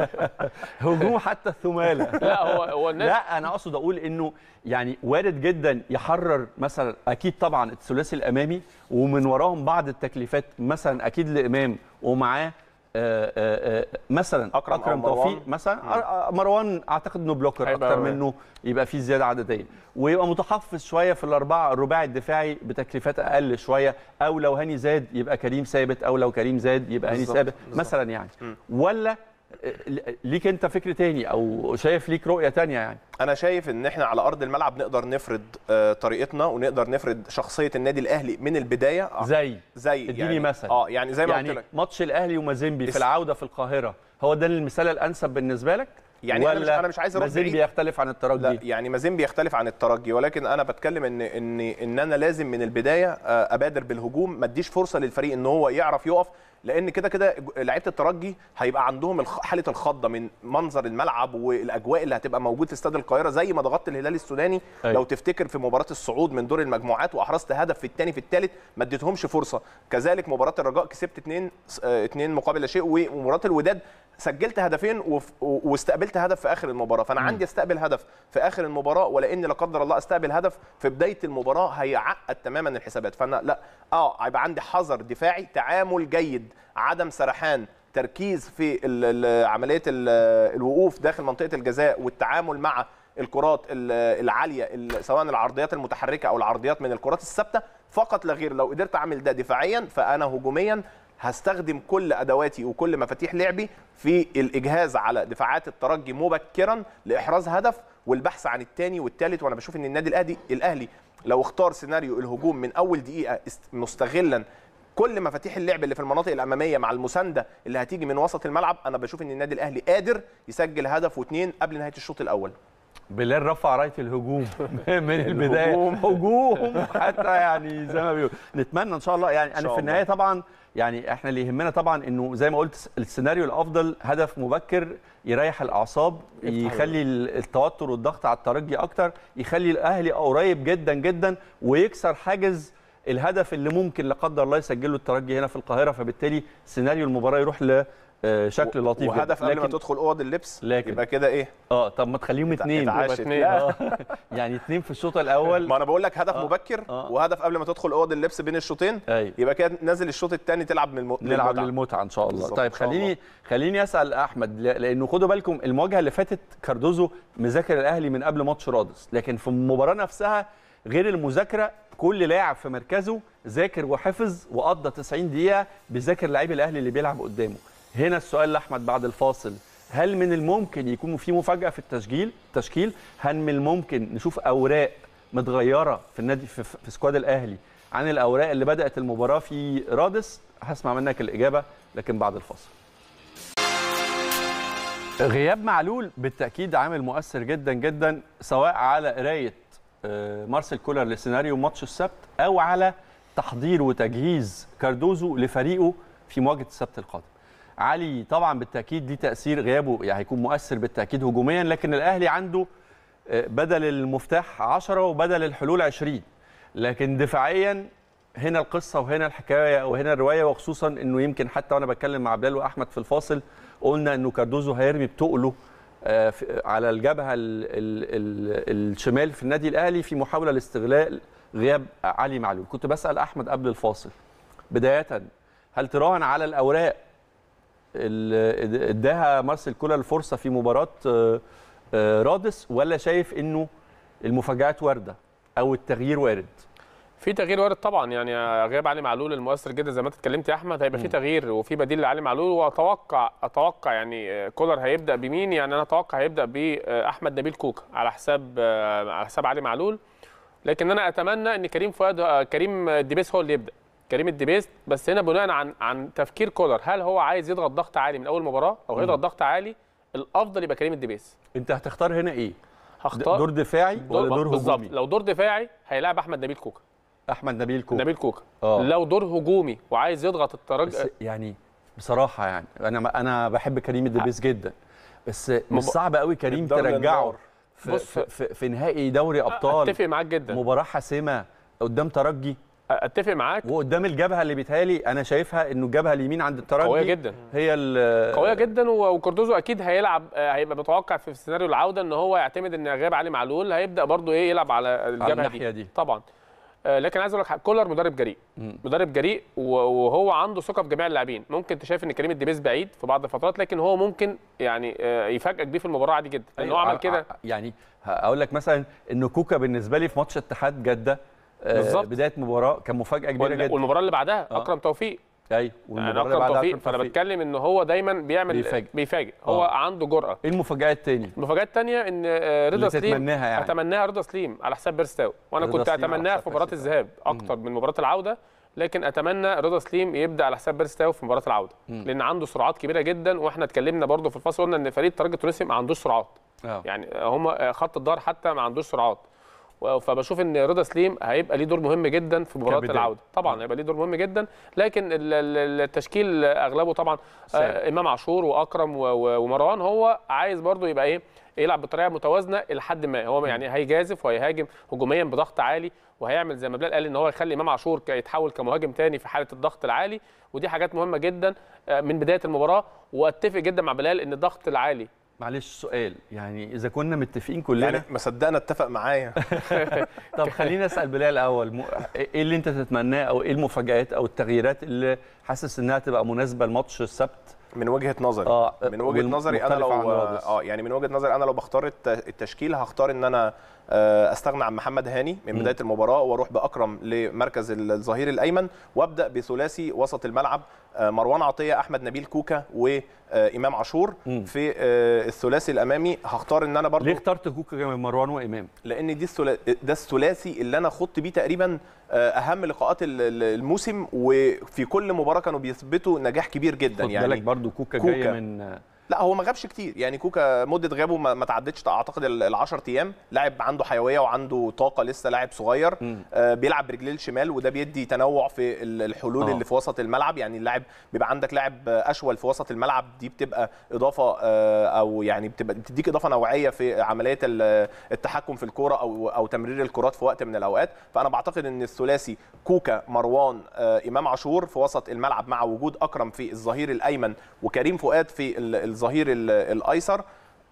*laughs* هجوم حتى الثماله *laughs* لا هو هو الناس لا انا اقصد اقول انه يعني وارد جدا يحرر مثلا اكيد طبعا الثلاثي الامامي ومن وراهم بعض التكليفات مثلا اكيد لامام ومعاه آه، آه، آه، مثلا اكرم, أكرم توفيق مثلا مروان اعتقد انه بلوكر اكتر منه يبقى فيه زياده عدديه ويبقى متحفظ شويه في الاربعه الرباعي الدفاعي بتكليفات اقل شويه او لو هاني زاد يبقى كريم ثابت او لو كريم زاد يبقى هاني ثابت مثلا يعني ولا ليك انت فكر تاني او شايف ليك رؤيه تانية يعني انا شايف ان احنا على ارض الملعب نقدر نفرض آه، طريقتنا ونقدر نفرض شخصيه النادي الاهلي من البدايه آه، زي زي اديني يعني مثل اه يعني زي ما يعني قلت لك ماتش الاهلي ومازيمبي في العوده في القاهره هو ده المثال الانسب بالنسبه لك يعني ولا انا مش, عايز اروح مازيمبي يختلف عن الترجي لا يعني مازيمبي يختلف عن الترجي ولكن انا بتكلم ان ان ان انا لازم من البدايه آه، ابادر بالهجوم ما اديش فرصه للفريق ان هو يعرف يقف لان كده كده لعيبه الترجي هيبقى عندهم حاله الخضه من منظر الملعب والاجواء اللي هتبقى موجوده في استاد القاهره زي ما ضغطت الهلال السوداني أي. أيوه. لو تفتكر في مباراه الصعود من دور المجموعات واحرزت هدف في الثاني في الثالث ما اديتهمش فرصه كذلك مباراه الرجاء كسبت 2 2 آه، مقابل لا شيء ومباراه الوداد سجلت هدفين واستقبلت هدف في اخر المباراه فانا م. عندي استقبل هدف في اخر المباراه ولاني لا قدر الله استقبل هدف في بدايه المباراه هيعقد تماما الحسابات فانا لا اه هيبقى عندي حذر دفاعي تعامل جيد عدم سرحان تركيز في عمليه الوقوف داخل منطقه الجزاء والتعامل مع الكرات العاليه سواء العرضيات المتحركه او العرضيات من الكرات الثابته فقط لا غير لو قدرت اعمل ده دفاعيا فانا هجوميا هستخدم كل ادواتي وكل مفاتيح لعبي في الاجهاز على دفاعات الترجي مبكرا لاحراز هدف والبحث عن الثاني والثالث وانا بشوف ان النادي الاهلي الاهلي لو اختار سيناريو الهجوم من اول دقيقه مستغلا كل مفاتيح اللعب اللي في المناطق الاماميه مع المسانده اللي هتيجي من وسط الملعب انا بشوف ان النادي الاهلي قادر يسجل هدف واثنين قبل نهايه الشوط الاول بلال رفع رايه الهجوم *laughs* من البدايه هجوم هجوم حتى يعني زي ما بيقولوا نتمنى ان شاء الله يعني انا في النهايه طبعا يعني احنا اللي يهمنا طبعا انه زي ما قلت السيناريو الافضل هدف مبكر يريح الاعصاب يخلي التوتر والضغط على الترجي اكتر يخلي الاهلي قريب جدا جدا ويكسر حاجز الهدف اللي ممكن لا قدر الله يسجله الترجي هنا في القاهره فبالتالي سيناريو المباراه يروح ل آه، شكل لطيف وهدف قبل ما تدخل اوض اللبس لكن يبقى كده ايه اه طب ما تخليهم اثنين اتنين آه، يعني اثنين في الشوط الاول *laughs* ما انا بقول لك هدف آه. مبكر آه. وهدف قبل ما تدخل اوض اللبس بين الشوطين أيوه. يبقى كده نازل الشوط الثاني تلعب من المتعه نلعب للمتعه ان شاء الله بالزبط. طيب خليني خليني اسال احمد لانه خدوا بالكم المواجهه اللي فاتت كاردوزو مذاكر الاهلي من قبل ماتش رادس لكن في المباراه نفسها غير المذاكره كل لاعب في مركزه ذاكر وحفظ وقضى 90 دقيقه بيذاكر لعيب الاهلي اللي بيلعب قدامه هنا السؤال لاحمد بعد الفاصل هل من الممكن يكون في مفاجاه في التسجيل التشكيل هل من الممكن نشوف اوراق متغيره في النادي في, في سكواد الاهلي عن الاوراق اللي بدات المباراه في رادس هسمع منك الاجابه لكن بعد الفاصل غياب معلول بالتاكيد عامل مؤثر جدا جدا سواء على قرايه آه، مارسيل كولر لسيناريو ماتش السبت او على تحضير وتجهيز كاردوزو لفريقه في مواجهه السبت القادم. علي طبعا بالتاكيد ليه تاثير غيابه يعني هيكون مؤثر بالتاكيد هجوميا لكن الاهلي عنده آه، بدل المفتاح 10 وبدل الحلول 20 لكن دفاعيا هنا القصه وهنا الحكايه وهنا الروايه وخصوصا انه يمكن حتى وانا بتكلم مع بلال واحمد في الفاصل قلنا انه كاردوزو هيرمي بتقله آه، على الجبهه الشمال في النادي الاهلي في محاوله لاستغلال غياب علي معلول كنت بسال احمد قبل الفاصل بدايه هل تراهن على الاوراق اللي اداها مارسيل كولر الفرصه في مباراه آه، آه، رادس ولا شايف انه المفاجات وارده او التغيير وارد في تغيير وارد طبعا يعني غياب علي معلول المؤثر جدا زي ما انت اتكلمت يا احمد هيبقى في تغيير وفي بديل لعلي معلول واتوقع اتوقع يعني كولر هيبدا بمين يعني انا اتوقع هيبدا باحمد نبيل كوكا على حساب على حساب علي معلول لكن انا اتمنى ان كريم فؤاد كريم الدبيس هو اللي يبدا كريم الدبيس بس هنا بناء عن عن تفكير كولر هل هو عايز يضغط ضغط عالي من اول مباراه او هيضغط ضغط عالي الافضل يبقى كريم الدبيس انت هتختار هنا ايه هختار دور دفاعي ولا دور هجومي بالظبط لو دور دفاعي هيلاعب احمد نبيل كوكا احمد نبيل كوكا نبيل كوكا آه. لو دور هجومي وعايز يضغط الترجي يعني بصراحه يعني انا انا بحب كريم الدبيس جدا بس مش صعب قوي كريم ترجعه في, بص في, في نهائي دوري ابطال اتفق معاك جدا مباراه حاسمه قدام ترجي اتفق معاك وقدام الجبهه اللي بيتهيألي انا شايفها انه الجبهه اليمين عند الترجي قويه جدا هي قويه جدا وكوردوزو اكيد هيلعب هيبقى متوقع في سيناريو العوده ان هو يعتمد ان غياب علي معلول هيبدا برضه ايه يلعب على الجبهه على الناحية دي. دي طبعا آه، لكن عايز اقول لك كولر مدرب جريء مدرب جريء وهو عنده ثقه في جميع اللاعبين ممكن انت ان كريم الدبيس بعيد في بعض الفترات لكن هو ممكن يعني آه، يفاجئك بيه في المباراه عادي جدا لان هو أيوة، عمل آه، كده يعني اقول لك مثلا ان كوكا بالنسبه لي في ماتش اتحاد جده بالزبط. بدايه مباراه كان مفاجاه كبيره جدا والمباراه اللي بعدها اكرم توفيق ايوه والمباراه اللي بعدها فانا بتكلم ان هو دايما بيعمل بيفاجئ, بيفاجئ. آه. هو أوه. عنده جرأه ايه المفاجات الثانيه؟ المفاجات الثانيه ان آه، رضا سليم تتمناها يعني اتمناها رضا سليم على حساب بيرستاو وانا كنت اتمناها في مباراه الذهاب اكتر من مباراه العوده لكن اتمنى رضا سليم يبدا على حساب بيرستاو في مباراه العوده م. لان عنده سرعات كبيره جدا واحنا اتكلمنا برده في الفصل قلنا ان فريق الترجي التونسي ما عندوش سرعات آه. يعني هم خط الدار حتى ما عندوش سرعات فبشوف ان رضا سليم هيبقى ليه دور مهم جدا في مباراه العوده طبعا هيبقى ليه دور مهم جدا لكن التشكيل اغلبه طبعا آه امام عاشور واكرم ومروان هو عايز برضو يبقى ايه يلعب بطريقه متوازنه لحد ما هو يعني هيجازف وهيهاجم هجوميا بضغط عالي وهيعمل زي ما بلال قال ان هو يخلي امام عاشور يتحول كمهاجم تاني في حاله الضغط العالي ودي حاجات مهمه جدا آه، من بدايه المباراه واتفق جدا مع بلال ان الضغط العالي معلش سؤال يعني اذا كنا متفقين كلنا يعني ما صدقنا اتفق معايا *laughs* طب خليني اسال بلال الاول م... ايه اللي انت تتمناه او ايه المفاجات او التغييرات اللي حاسس انها تبقى مناسبه لماتش السبت من وجهه نظري آه من وجهه نظري انا لو اه يعني من وجهه نظري انا لو بختار التشكيل هختار ان انا آه، استغنى عن محمد هاني من بدايه المباراه واروح باكرم لمركز الظهير الايمن وابدا بثلاثي وسط الملعب آه، مروان عطيه احمد نبيل كوكا وامام عاشور في آه، الثلاثي الامامي هختار ان انا برضو ليه اخترت كوكا جنب مروان وامام لان دي ده الثلاثي اللي انا خضت بيه تقريبا اهم لقاءات الموسم وفي كل مباراه كانوا بيثبتوا نجاح كبير جدا خد يعني بالك برضو كوكا, كوكا جاي من لا هو ما غابش كتير يعني كوكا مده غيابه ما تعدتش اعتقد ال 10 ايام لاعب عنده حيويه وعنده طاقه لسه لاعب صغير آه بيلعب برجليه الشمال وده بيدي تنوع في الحلول أوه. اللي في وسط الملعب يعني اللاعب بيبقى عندك لاعب اشول في وسط الملعب دي بتبقى اضافه آه او يعني بتبقى بتديك اضافه نوعيه في عمليه التحكم في الكوره او او تمرير الكرات في وقت من الاوقات فانا بعتقد ان الثلاثي كوكا مروان آه امام عاشور في وسط الملعب مع وجود اكرم في الظهير الايمن وكريم فؤاد في الظهير الايسر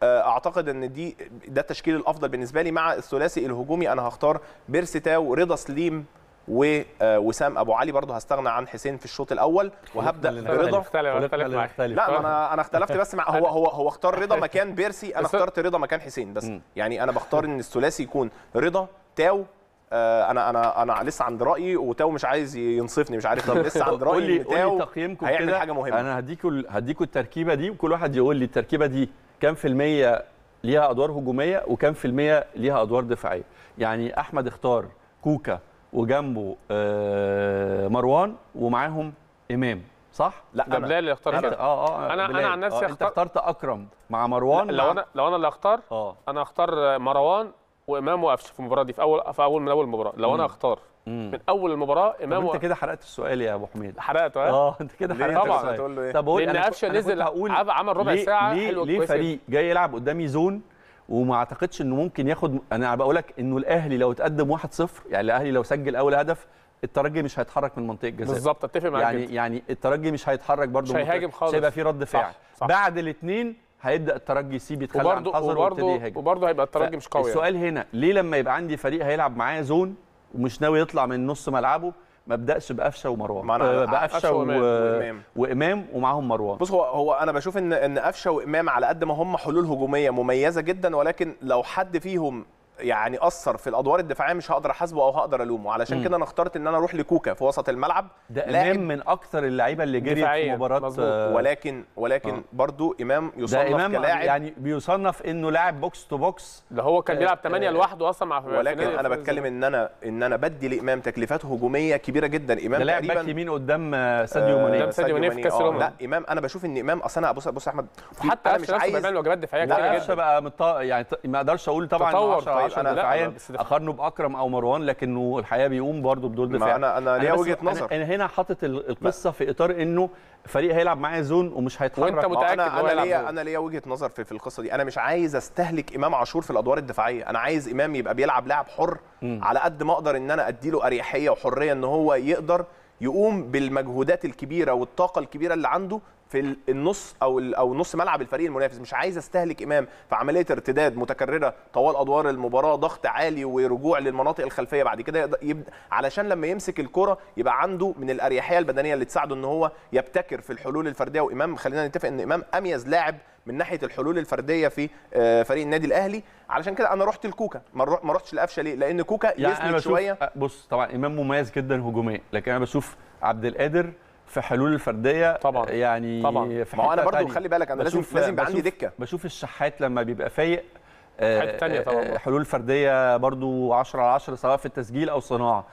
آه، اعتقد ان دي ده التشكيل الافضل بالنسبه لي مع الثلاثي الهجومي انا هختار بيرسيتاو رضا سليم ووسام آه، ابو علي برضه هستغنى عن حسين في الشوط الاول وهبدا برضا اختلف لا انا انا اختلفت بس مع هو هو هو اختار رضا مكان بيرسي انا اخترت رضا مكان حسين بس يعني انا بختار ان الثلاثي يكون رضا تاو آه، انا انا انا لسه عند رايي وتاو مش عايز ينصفني مش عارف طب *laughs* لسه عند رايي قولي قولي قول تقييمكم هيعمل حاجه مهمه انا هديكوا هديكوا التركيبه دي وكل واحد يقول لي التركيبه دي كام في الميه ليها ادوار هجوميه وكام في الميه ليها ادوار دفاعيه يعني احمد اختار كوكا وجنبه آه، مروان ومعاهم امام صح؟ لا ده بلال اللي اختار كده اه اه انا بلال. انا عن نفسي آه، اختار انت اخترت اكرم مع مروان لو مع... انا لو انا اللي اختار اه انا اختار مروان وامام وقفش في المباراه دي في اول في اول من اول المباراه لو انا اختار مم. من اول المباراه امام انت كده حرقت السؤال يا ابو حميد حرقته اه انت كده حرقته طبعا هتقول له ايه طب لان قفشه نزل هقول عمل ربع ليه ساعه ليه حلوه ليه كويسة. فريق جاي يلعب قدامي زون وما اعتقدش انه ممكن ياخد انا بقول لك انه الاهلي لو اتقدم 1-0 يعني الاهلي لو سجل اول هدف الترجي مش هيتحرك من منطقه الجزاء بالظبط اتفق معاك يعني يعني الترجي مش هيتحرك برده مش هيهاجم خالص هيبقى في رد فعل صح. صح. بعد الاثنين هيبدا الترجي يسيب يتخلى عن حذر وبرضه يهاجم وبرضه هيبقى الترجي مش قوي يعني. السؤال هنا ليه لما يبقى عندي فريق هيلعب معايا زون ومش ناوي يطلع من نص ملعبه ما ابداش بقفشه ومروان آه بقفشه وامام وامام ومعاهم مروان بص هو هو انا بشوف ان ان قفشه وامام على قد ما هم حلول هجوميه مميزه جدا ولكن لو حد فيهم يعني اثر في الادوار الدفاعيه مش هقدر احاسبه او هقدر الومه علشان كده انا اخترت ان انا اروح لكوكا في وسط الملعب ده امام من اكثر اللعيبه اللي جريت في مباراه آه ولكن ولكن آه. برضو امام يصنف ده إمام كلاعب يعني بيصنف انه لاعب بوكس تو بوكس ده هو كان آه، بيلعب 8 آه لوحده اصلا مع ولكن انا بتكلم ان انا ان انا بدي لامام تكلفات هجوميه كبيره جدا امام ده لاعب باك يمين قدام آه، آه، ساديو ماني قدام ساديو ماني في كاس الامم لا امام انا بشوف ان امام اصل انا بص بص احمد حتى انا مش عايز بيعمل واجبات دفاعيه كتير جدا بقى يعني ما اقدرش اقول طبعا 10 عشان انا فعيان اقارنه باكرم او مروان لكنه الحقيقه بيقوم برده بدور دفاع انا انا ليا وجهه نظر انا هنا حاطط القصه في اطار انه فريق هيلعب معاه زون ومش هيتحرك وانت متاكد انا انا ليا انا ليا وجهه نظر في, في القصه دي انا مش عايز استهلك امام عاشور في الادوار الدفاعيه انا عايز امام يبقى بيلعب لاعب حر م. على قد ما اقدر ان انا اديله اريحيه وحريه ان هو يقدر يقوم بالمجهودات الكبيره والطاقه الكبيره اللي عنده في النص او او نص ملعب الفريق المنافس مش عايز استهلك امام في عمليه ارتداد متكرره طوال ادوار المباراه ضغط عالي ورجوع للمناطق الخلفيه بعد كده يبدا علشان لما يمسك الكره يبقى عنده من الاريحيه البدنيه اللي تساعده ان هو يبتكر في الحلول الفرديه وامام خلينا نتفق ان امام اميز لاعب من ناحيه الحلول الفرديه في آه، فريق النادي الاهلي علشان كده انا رحت لكوكا ما رحتش لقفشه ليه لان كوكا يعني يسند شويه بص طبعا امام مميز جدا هجوميا لكن انا بشوف عبد القادر في حلول الفرديه طبعا يعني طبعا في ما انا برضو خلي بالك انا لازم لازم يبقى عندي دكه بشوف الشحات لما بيبقى فايق حته تانية آه، طبعا آه، حلول فرديه برضو 10 على 10 سواء في التسجيل او صناعه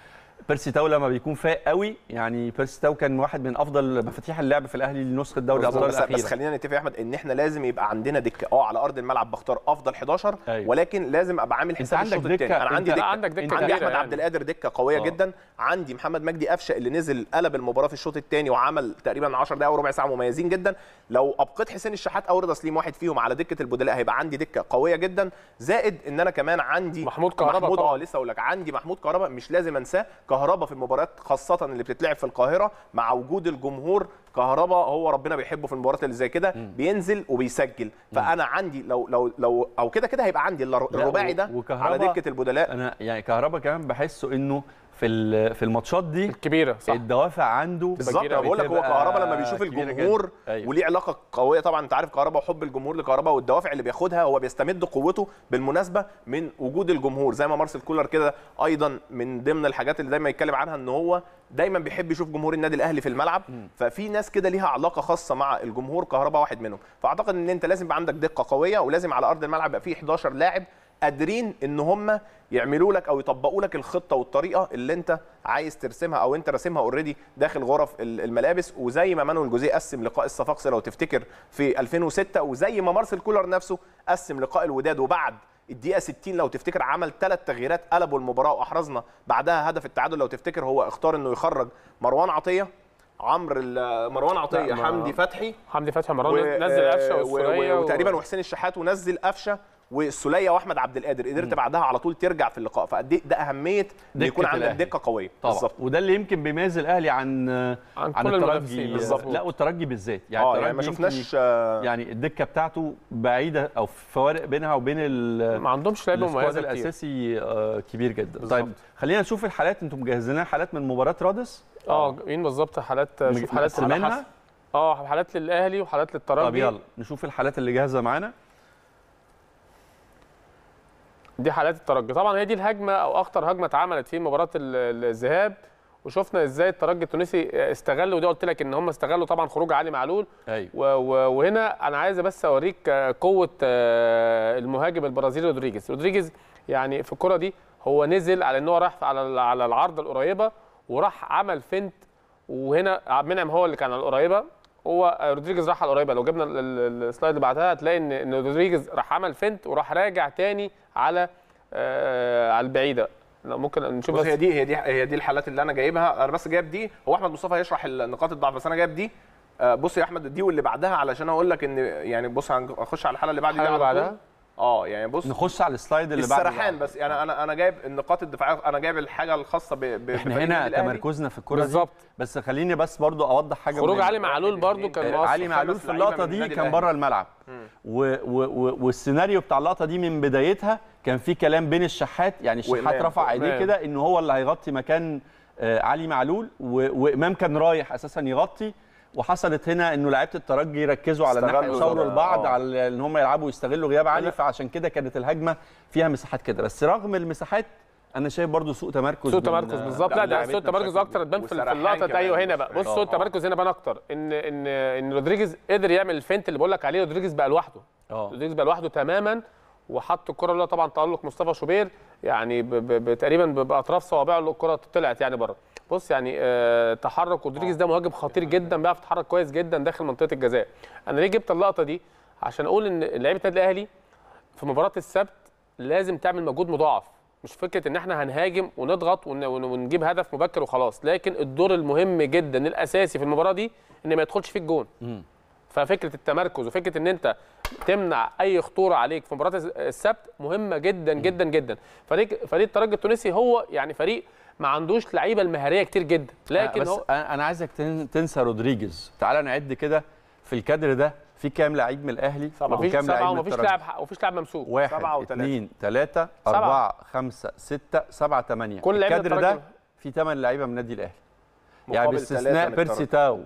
بيرسي تاو لما بيكون فايق قوي يعني بيرسي تاو كان واحد من افضل مفاتيح اللعب في الاهلي لنسخه دوري الابطال بس, بس خلينا نتفق يا احمد ان احنا لازم يبقى عندنا دكه اه على ارض الملعب بختار افضل 11 أيوة. ولكن لازم ابقى عامل حساب الشوط الثاني انا عندي دكه عندك دكه عندي احمد يعني. عبد القادر دكه قويه أوه. جدا عندي محمد مجدي قفشه اللي نزل قلب المباراه في الشوط الثاني وعمل تقريبا 10 دقائق وربع ساعه مميزين جدا لو ابقيت حسين الشحات او رضا سليم واحد فيهم على دكه البدلاء هيبقى عندي دكه قويه جدا زائد ان انا كمان عندي محمود كهربا محمود اه لسه اقول لك عندي محمود كهربا مش لازم انساه الكهرباء في المباريات خاصه اللي بتتلعب في القاهره مع وجود الجمهور كهربا هو ربنا بيحبه في المباريات اللي زي كده بينزل وبيسجل فانا عندي لو لو لو او كده كده هيبقى عندي الرباعي ده على دكه البدلاء انا يعني كهربا كمان بحسه انه في في الماتشات دي الكبيره صح الدوافع عنده بالظبط انا بقول لك هو كهربا لما بيشوف الجمهور أيوه. وليه علاقه قويه طبعا انت عارف كهربا وحب الجمهور لكهربا والدوافع اللي بياخدها هو بيستمد قوته بالمناسبه من وجود الجمهور زي ما مارسيل كولر كده ايضا من ضمن الحاجات اللي دايما يتكلم عنها ان هو دايما بيحب يشوف جمهور النادي الاهلي في الملعب ففي ناس كده ليها علاقه خاصه مع الجمهور كهرباء واحد منهم فاعتقد ان انت لازم يبقى عندك دقه قويه ولازم على ارض الملعب يبقى في 11 لاعب قادرين ان هم يعملوا لك او يطبقوا لك الخطه والطريقه اللي انت عايز ترسمها او انت راسمها اوريدي داخل غرف الملابس وزي ما مانويل جوزيه قسم لقاء الصفاقس لو تفتكر في 2006 وزي ما مارسيل كولر نفسه قسم لقاء الوداد وبعد الدقيقه 60 لو تفتكر عمل ثلاث تغييرات قلبوا المباراه واحرزنا بعدها هدف التعادل لو تفتكر هو اختار انه يخرج مروان عطيه عمرو مروان عطيه حمدي فتحي حمدي فتحي مروان نزل قفشه وتقريبا وحسين الشحات ونزل قفشه والسوليه واحمد عبد القادر قدرت بعدها على طول ترجع في اللقاء فقد ده اهميه ان يكون عندك دقه قويه بالظبط وده اللي يمكن بيميز الاهلي عن عن, عن الترجي بالظبط لا والترجي بالذات يعني آه يعني ما شفناش آه، يعني الدكه بتاعته بعيده او فوارق بينها وبين ما عندهمش لعيبه مميزه الاساسي آه، كبير جدا بالزبط. طيب خلينا نشوف الحالات انتم مجهزينها حالات من مباراه رادس اه مين بالظبط حالات شوف حالات منها اه حالات للاهلي وحالات للترجي طب يلا نشوف الحالات اللي جاهزه معانا دي حالات الترجي طبعا هي دي الهجمه او اخطر هجمه اتعملت في مباراه الذهاب وشفنا ازاي الترجي التونسي استغل وده قلت لك ان هم استغلوا طبعا خروج علي معلول أيوة. وهنا انا عايز بس اوريك آه، قوه آه، المهاجم البرازيلي رودريجيز رودريجيز يعني في الكره دي هو نزل على ان هو راح على على العارضه القريبه وراح عمل فنت وهنا عبد المنعم هو اللي كان على القريبه هو آه، رودريجيز راح على القريبه لو جبنا السلايد اللي بعدها هتلاقي ان رودريجيز راح عمل فنت وراح راجع تاني على آه، على البعيده ممكن نشوف بس هي دي هي دي هي دي الحالات اللي انا جايبها انا بس جايب دي هو احمد مصطفى هيشرح نقاط الضعف بس انا جايب دي آه، بص يا احمد دي واللي بعدها علشان اقول لك ان يعني بص هنخش على الحاله اللي بعد دي على بعدها اه يعني بص نخش على السلايد اللي بعد السرحان بس يعني انا انا جايب النقاط الدفاعيه انا جايب الحاجه الخاصه ب, ب احنا هنا تمركزنا في الكوره بالظبط بس خليني بس برضو اوضح حاجه خروج علي معلول برضو كان آه، علي معلول في اللقطه دي كان بره الملعب و و و والسيناريو بتاع اللقطه دي من بدايتها كان في كلام بين الشحات يعني الشحات رفع ايديه كده ان هو اللي هيغطي مكان آه، علي معلول وامام كان رايح اساسا يغطي وحصلت هنا انه لعيبه الترجي ركزوا على ان هم يصوروا البعض آه. على ان هم يلعبوا ويستغلوا غياب علي فعشان كده كانت الهجمه فيها مساحات كده بس رغم المساحات انا شايف برضو سوء تمركز سوء تمركز بالظبط لا ده سوء تمركز اكتر تبان في اللقطه ايوه هنا بقى بص سوء التمركز آه. هنا بان اكتر ان ان ان رودريجيز قدر يعمل الفنت اللي بقول لك عليه رودريجيز بقى لوحده آه. رودريجيز بقى لوحده تماما وحط الكره اللي طبعا تالق مصطفى شوبير يعني تقريبا باطراف صوابعه الكره طلعت يعني بره بص يعني آه تحرك رودريجيز آه. ده مهاجم خطير آه. جدا بيعرف يتحرك كويس جدا داخل منطقه الجزاء انا ليه جبت اللقطه دي عشان اقول ان لعيبه النادي الاهلي في مباراه السبت لازم تعمل مجهود مضاعف مش فكره ان احنا هنهاجم ونضغط ونجيب هدف مبكر وخلاص لكن الدور المهم جدا الاساسي في المباراه دي ان ما يدخلش فيك جون ففكره التمركز وفكره ان انت تمنع اي خطوره عليك في مباراه السبت مهمه جدا جدا جدا فريق فريق الترجي التونسي هو يعني فريق ما عندوش لعيبه المهاريه كتير جدا لكن بس هو انا عايزك تنسى رودريجيز تعال نعد كده في الكادر ده في كام لعيب من الاهلي وكام لعيب من ومفيش لاعب ومفيش لاعب ممسوك 7 سبعة وثلاثة 2 3 أربعة خمسة ستة سبعة 8 الكادر ده في 8 لعيبة من النادي الأهلي يعني باستثناء بيرسي تاو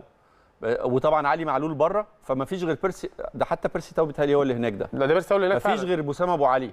وطبعا علي معلول بره فما فيش غير بيرسي ده حتى بيرسي تاو بيتهيألي هو اللي هناك ده لا ده بيرسي تاو اللي هناك ما فيش غير وسام ابو علي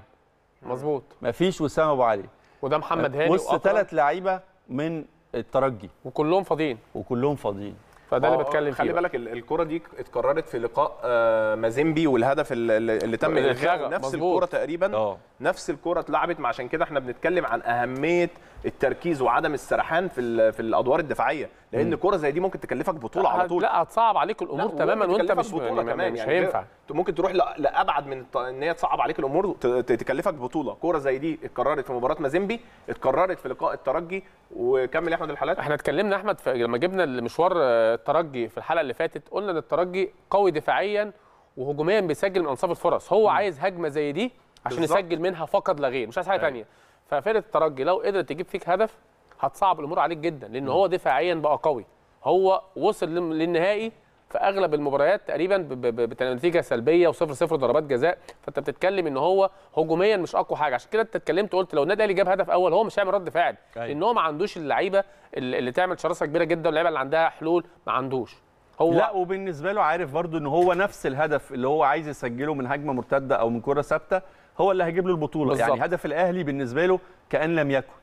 مظبوط ما فيش وسام ابو علي وده محمد هاني وسط ثلاث لعيبه من الترجي وكلهم فاضيين وكلهم فاضيين فده اللي آه، بتكلم خلي فيه خلي بالك الكره دي اتكررت في لقاء آه، مازيمبي والهدف اللي تم آه، الغاء نفس الكره تقريبا أوه. نفس الكره اتلعبت عشان كده احنا بنتكلم عن اهميه التركيز وعدم السرحان في في الادوار الدفاعيه لان كره زي دي ممكن تكلفك بطوله على أه، طول لا هتصعب عليك الامور تماما وانت مش بطوله يعني كمان مش يعني هينفع ممكن تروح لابعد من ان هي تصعب عليك الامور تكلفك بطوله كره زي دي اتكررت في مباراه مازيمبي اتكررت في لقاء الترجي وكمل يا احمد الحالات احنا اتكلمنا احمد لما جبنا المشوار آه، الترجي في الحلقه اللي فاتت قلنا ان الترجي قوي دفاعيا وهجوميا بيسجل من انصاف الفرص هو عايز هجمه زي دي عشان بالزبط. يسجل منها فقط لا غير مش عايز حاجه ثانيه أيوه. ففرقه الترجي لو قدرت تجيب فيك هدف هتصعب الامور عليك جدا لان نعم. هو دفاعيا بقى قوي هو وصل للنهائي في اغلب المباريات تقريبا بنتيجه سلبيه وصفر صفر ضربات جزاء فانت بتتكلم ان هو هجوميا مش اقوى حاجه عشان كده انت اتكلمت قلت لو النادي الاهلي جاب هدف اول هو مش هيعمل رد فعل أيوه. لان هو ما عندوش اللعيبه اللي تعمل شراسه كبيره جدا واللعيبه اللي عندها حلول ما عندوش هو لا وبالنسبه له عارف برضو ان هو نفس الهدف اللي هو عايز يسجله من هجمه مرتده او من كره ثابته هو اللي هيجيب له البطوله بالزبط. يعني هدف الاهلي بالنسبه له كان لم يكن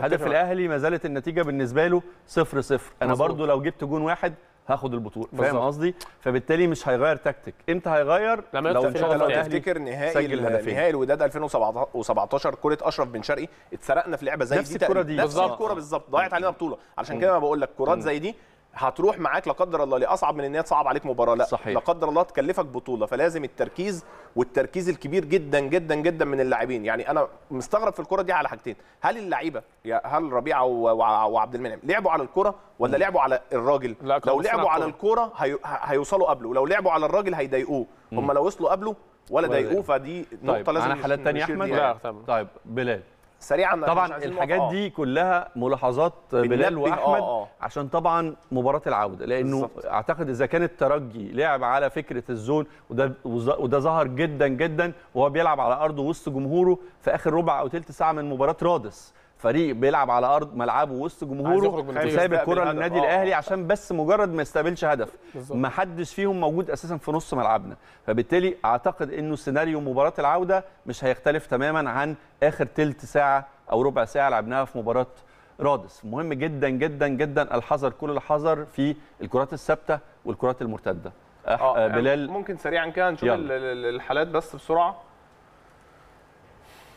هدف الاهلي ما زالت النتيجه بالنسبه له 0 0 انا برضو لو جبت جون واحد هاخد البطوله فاهم قصدي فبالتالي مش هيغير تكتيك امتى هيغير لما لو لو يعني. تفتكر نهائي نهائي الوداد 2017 كره اشرف بن شرقي اتسرقنا في لعبه زي نفس دي الكره دي نفس الكره بالظبط ضاعت علينا بطوله عشان كده انا بقول لك كرات زي دي هتروح معاك لا قدر الله لاصعب من ان هي تصعب عليك مباراه لا صحيح. لا قدر الله تكلفك بطوله فلازم التركيز والتركيز الكبير جدا جدا جدا من اللاعبين يعني انا مستغرب في الكره دي على حاجتين هل اللعيبه هل ربيعه وعبد المنعم لعبوا على الكره ولا لعبوا على الراجل لا لو لعبوا على الكره هي... هيوصلوا قبله ولو لعبوا على الراجل هيضايقوه هم لو وصلوا قبله ولا ضايقوه فدي نقطه طيب. لازم انا حالات ثانيه احمد يعني. لا طيب بلال سريعا طبعا الحاجات آه. دي كلها ملاحظات بلال آه، واحمد آه آه. عشان طبعا مباراه العوده لانه بالزبط. اعتقد اذا كان الترجي لعب على فكره الزون وده وده ظهر جدا جدا وهو بيلعب على ارضه وسط جمهوره في اخر ربع او ثلث ساعه من مباراه رادس فريق بيلعب على ارض ملعبه وسط جمهوره وسايب الكره للنادي الاهلي اه. عشان بس مجرد ما يستقبلش هدف ما حدش فيهم موجود اساسا في نص ملعبنا فبالتالي اعتقد انه سيناريو مباراه العوده مش هيختلف تماما عن اخر ثلث ساعه او ربع ساعه لعبناها في مباراه رادس مهم جدا جدا جدا الحذر كل الحذر في الكرات الثابته والكرات المرتده أح... اه، آه، بلال يعني ممكن سريعا كده نشوف الحالات بس بسرعه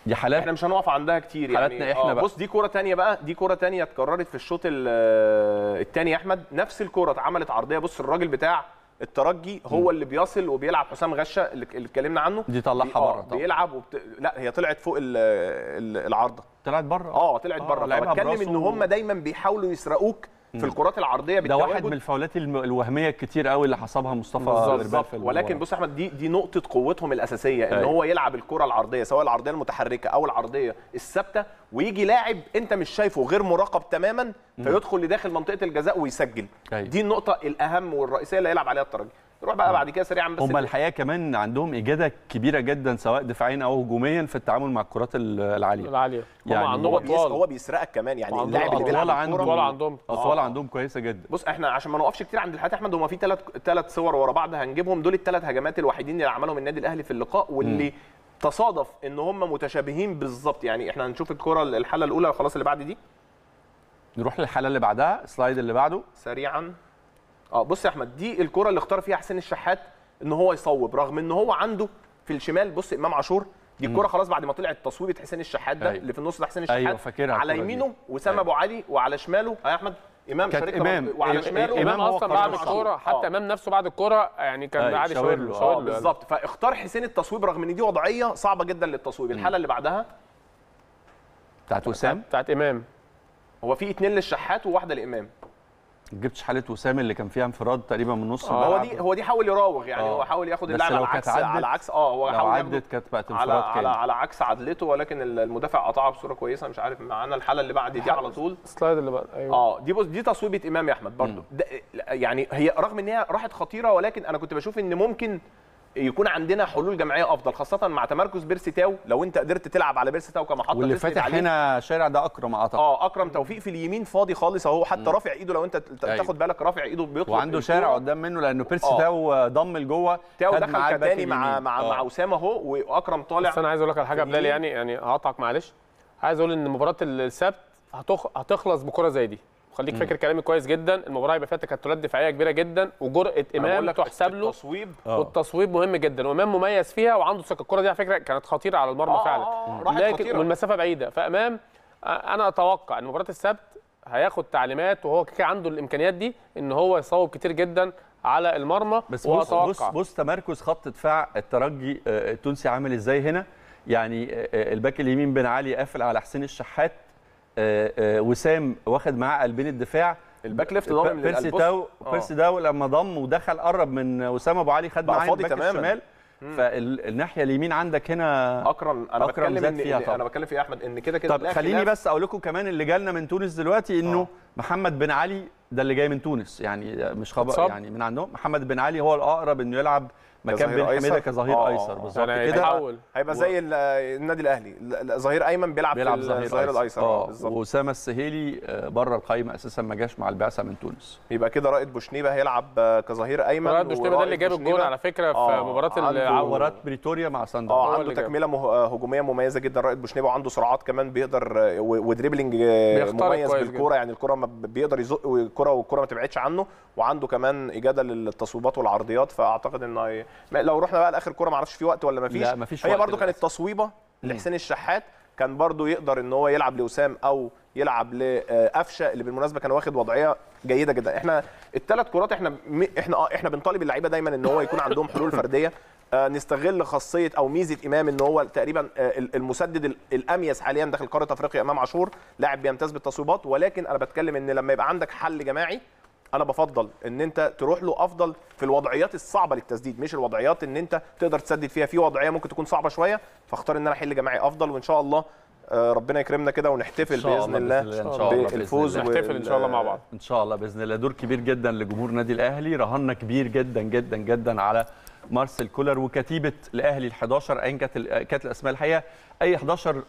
دي حالات احنا مش هنقف عندها كتير يعني حالاتنا احنا آه، بقى بص دي كوره ثانيه بقى دي كوره ثانيه اتكررت في الشوط الثاني آه، يا احمد نفس الكوره اتعملت عرضيه بص الراجل بتاع الترجي هو اللي بيصل وبيلعب حسام غشه اللي اتكلمنا عنه دي طلعها آه، بره طبعا بيلعب وبت... لا هي طلعت فوق العارضه طلعت بره اه طلعت بره بتكلم ان هم دايما بيحاولوا يسرقوك في الكرات العرضيه ده واحد من الفاولات الوهميه الكتير قوي اللي حسبها مصطفى بالظبط ولكن بص احمد دي دي نقطه قوتهم الاساسيه ان أي. هو يلعب الكره العرضيه سواء العرضيه المتحركه او العرضيه الثابته ويجي لاعب انت مش شايفه غير مراقب تماما فيدخل لداخل منطقه الجزاء ويسجل أي. دي النقطه الاهم والرئيسيه اللي هيلعب عليها الترجي نروح بقى بعد كده سريعا بس هم الحقيقه كمان عندهم اجاده كبيره جدا سواء دفاعيا او هجوميا في التعامل مع الكرات العاليه العاليه يعني هم عندهم اطوال هو بيسرقك كمان يعني اللاعب اللي بيلعب عندهم اطوال عندهم اطوال آه. عندهم كويسه جدا بص احنا عشان ما نوقفش كتير عند الحاج احمد هم في ثلاث ثلاث صور ورا بعض هنجيبهم دول الثلاث هجمات الوحيدين اللي عملهم النادي الاهلي في اللقاء واللي م. تصادف ان هم متشابهين بالظبط يعني احنا هنشوف الكره الحاله الاولى خلاص اللي بعد دي نروح للحاله اللي بعدها السلايد اللي بعده سريعا اه بص يا احمد دي الكره اللي اختار فيها حسين الشحات ان هو يصوب رغم ان هو عنده في الشمال بص امام عاشور دي الكره خلاص بعد ما طلعت تصويبه حسين الشحات ده أيوة. اللي في النص ده حسين أيوه، الشحات أيوة فاكرها على يمينه وسام أيوه. ابو أيوة. علي وعلى شماله آه يا احمد امام كانت امام وعلى شماله امام اصلا بعد الكوره حتى آه. امام نفسه بعد الكوره آه، يعني كان قاعد أيوه، شاور له بالظبط فاختار حسين التصويب رغم ان دي وضعيه صعبه جدا للتصويب الحاله اللي بعدها بتاعت وسام بتاعت امام هو في اثنين للشحات وواحده لامام جبتش حاله وسام اللي كان فيها انفراد تقريبا من نص آه، الملعب هو دي هو دي حاول يراوغ يعني آه. هو حاول ياخد اللاعب على عكس على عكس اه هو لو حاول عدت كانت بقت انفراد على, على على عكس عدلته ولكن المدافع قطعها بصوره كويسه مش عارف معانا الحاله اللي بعد دي على طول السلايد اللي بعد ايوه اه دي بص دي تصويبه امام يا احمد برده يعني هي رغم ان هي راحت خطيره ولكن انا كنت بشوف ان ممكن يكون عندنا حلول جماعيه افضل خاصه مع تمركز بيرسي تاو لو انت قدرت تلعب على بيرسي تاو كمحطه واللي فاتح هنا شارع ده اكرم اعتقد اه اكرم توفيق في اليمين فاضي خالص اهو حتى رافع ايده لو انت أيوه. تاخد بالك رافع ايده بيطلع وعنده شارع قدام منه لانه بيرسي آه. تاو ضم لجوه تاو دخل كباني مع مع, آه. مع اسامه اهو واكرم طالع بس انا عايز اقول لك على حاجه بلال يعني يعني هقطعك معلش عايز اقول ان مباراه السبت هتخلص بكره زي دي وخليك فاكر كلامي كويس جدا المباراه هيبقى فيها تكتلات دفاعيه كبيره جدا وجرأه امام تحسب له التصويب آه. آه. والتصويب مهم جدا وامام مميز فيها وعنده ثقه الكره دي على فكره كانت خطيره على المرمى آه فعلا آه لكن والمسافه بعيده فامام انا اتوقع ان مباراه السبت هياخد تعليمات وهو كده عنده الامكانيات دي ان هو يصوب كتير جدا على المرمى بس بص بص بص تمركز خط دفاع الترجي آه، التونسي عامل ازاي هنا يعني الباك اليمين بن علي قافل على حسين الشحات آه، آه، وسام واخد معاه قلبين الدفاع الباك ليفت ضامن بيرسي تاو بيرسي تاو آه. لما ضم ودخل قرب من وسام ابو علي خد معاه الباك الشمال فالناحيه اليمين عندك هنا اكرم انا أكرم بتكلم إن فيها طبعا. انا بتكلم في إيه احمد ان كده كده طب خليني يعني. بس اقول لكم كمان اللي جالنا من تونس دلوقتي انه آه. محمد بن علي ده اللي جاي من تونس يعني مش خبر يعني من عندهم محمد بن علي هو الاقرب انه يلعب مكان بين حميده كظهير آه، آه، ايسر بالظبط يعني كده هيبقى زي النادي الاهلي ظهير ايمن بيلعب, بيلعب في الظهير الايسر آه، بالظبط واسامه السهيلي بره القايمه اساسا ما جاش مع البعثه من تونس يبقى كده رائد بوشنيبه هيلعب كظهير ايمن رائد بوشنيبه ده اللي جاب الجول على فكره في مباراه العوده مباراه بريتوريا مع سان اه عنده تكمله هجوميه مميزه جدا رائد بوشنيبه وعنده سرعات كمان بيقدر ودريبلنج مميز بالكوره يعني الكوره بيقدر يزق الكوره والكوره ما تبعدش عنه وعنده كمان اجاده للتصويبات والعرضيات فاعتقد انه لو رحنا بقى لاخر كوره ما اعرفش في وقت ولا ما فيش لا مفيش هي برده كانت تصويبه لحسين الشحات كان برده يقدر ان هو يلعب لوسام او يلعب لقفشه آه، اللي بالمناسبه كان واخد وضعيه جيده جدا احنا الثلاث كرات احنا احنا اه احنا بنطالب اللعيبه دايما ان هو يكون عندهم حلول *coughs* فرديه آه، نستغل خاصيه او ميزه امام ان هو تقريبا آه، المسدد الاميز حاليا داخل قاره افريقيا امام عاشور لاعب بيمتاز بالتصويبات ولكن انا بتكلم ان لما يبقى عندك حل جماعي انا بفضل ان انت تروح له افضل في الوضعيات الصعبه للتسديد مش الوضعيات ان انت تقدر تسدد فيها في وضعيه ممكن تكون صعبه شويه فاختار ان انا احل جماعي افضل وان شاء الله آه، ربنا يكرمنا كده ونحتفل إن باذن الله, الله إن شاء الله بالفوز نحتفل ان شاء الله مع بعض ان شاء الله باذن الله دور كبير جدا لجمهور النادي الاهلي رهاننا كبير جدا جدا جدا على مارسيل كولر وكتيبه الاهلي ال11 ايا كانت كانت الاسماء الحقيقه اي 11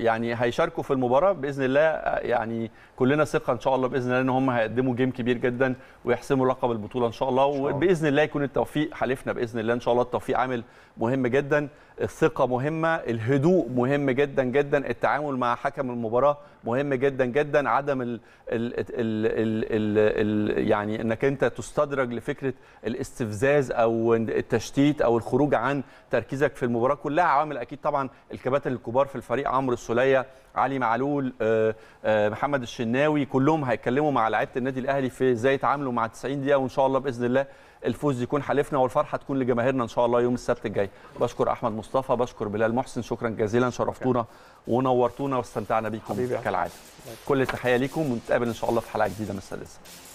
يعني هيشاركوا في المباراه باذن الله يعني كلنا ثقه ان شاء الله باذن الله ان هم هيقدموا جيم كبير جدا ويحسموا لقب البطوله ان شاء الله وباذن الله يكون التوفيق حليفنا باذن الله ان شاء الله التوفيق عامل مهم جدا الثقه مهمه الهدوء مهم جدا جدا التعامل مع حكم المباراه مهم جدا جدا عدم الـ الـ الـ الـ الـ الـ يعني انك انت تستدرج لفكره الاستفزاز او التشتيت او الخروج عن تركيزك في المباراه كلها عوامل اكيد طبعا الكباتن الكبار في الفريق عمرو السوليه علي معلول آه، آه، محمد الشناوي كلهم هيتكلموا مع لعيبه النادي الاهلي في ازاي يتعاملوا مع 90 دقيقه وان شاء الله باذن الله الفوز يكون حليفنا والفرحه تكون لجماهيرنا ان شاء الله يوم السبت الجاي بشكر احمد مصطفى بشكر بلال محسن شكرا جزيلا شرفتونا ونورتونا واستمتعنا بيكم كالعاده كل التحيه ليكم ونتقابل ان شاء الله في حلقه جديده من السادسه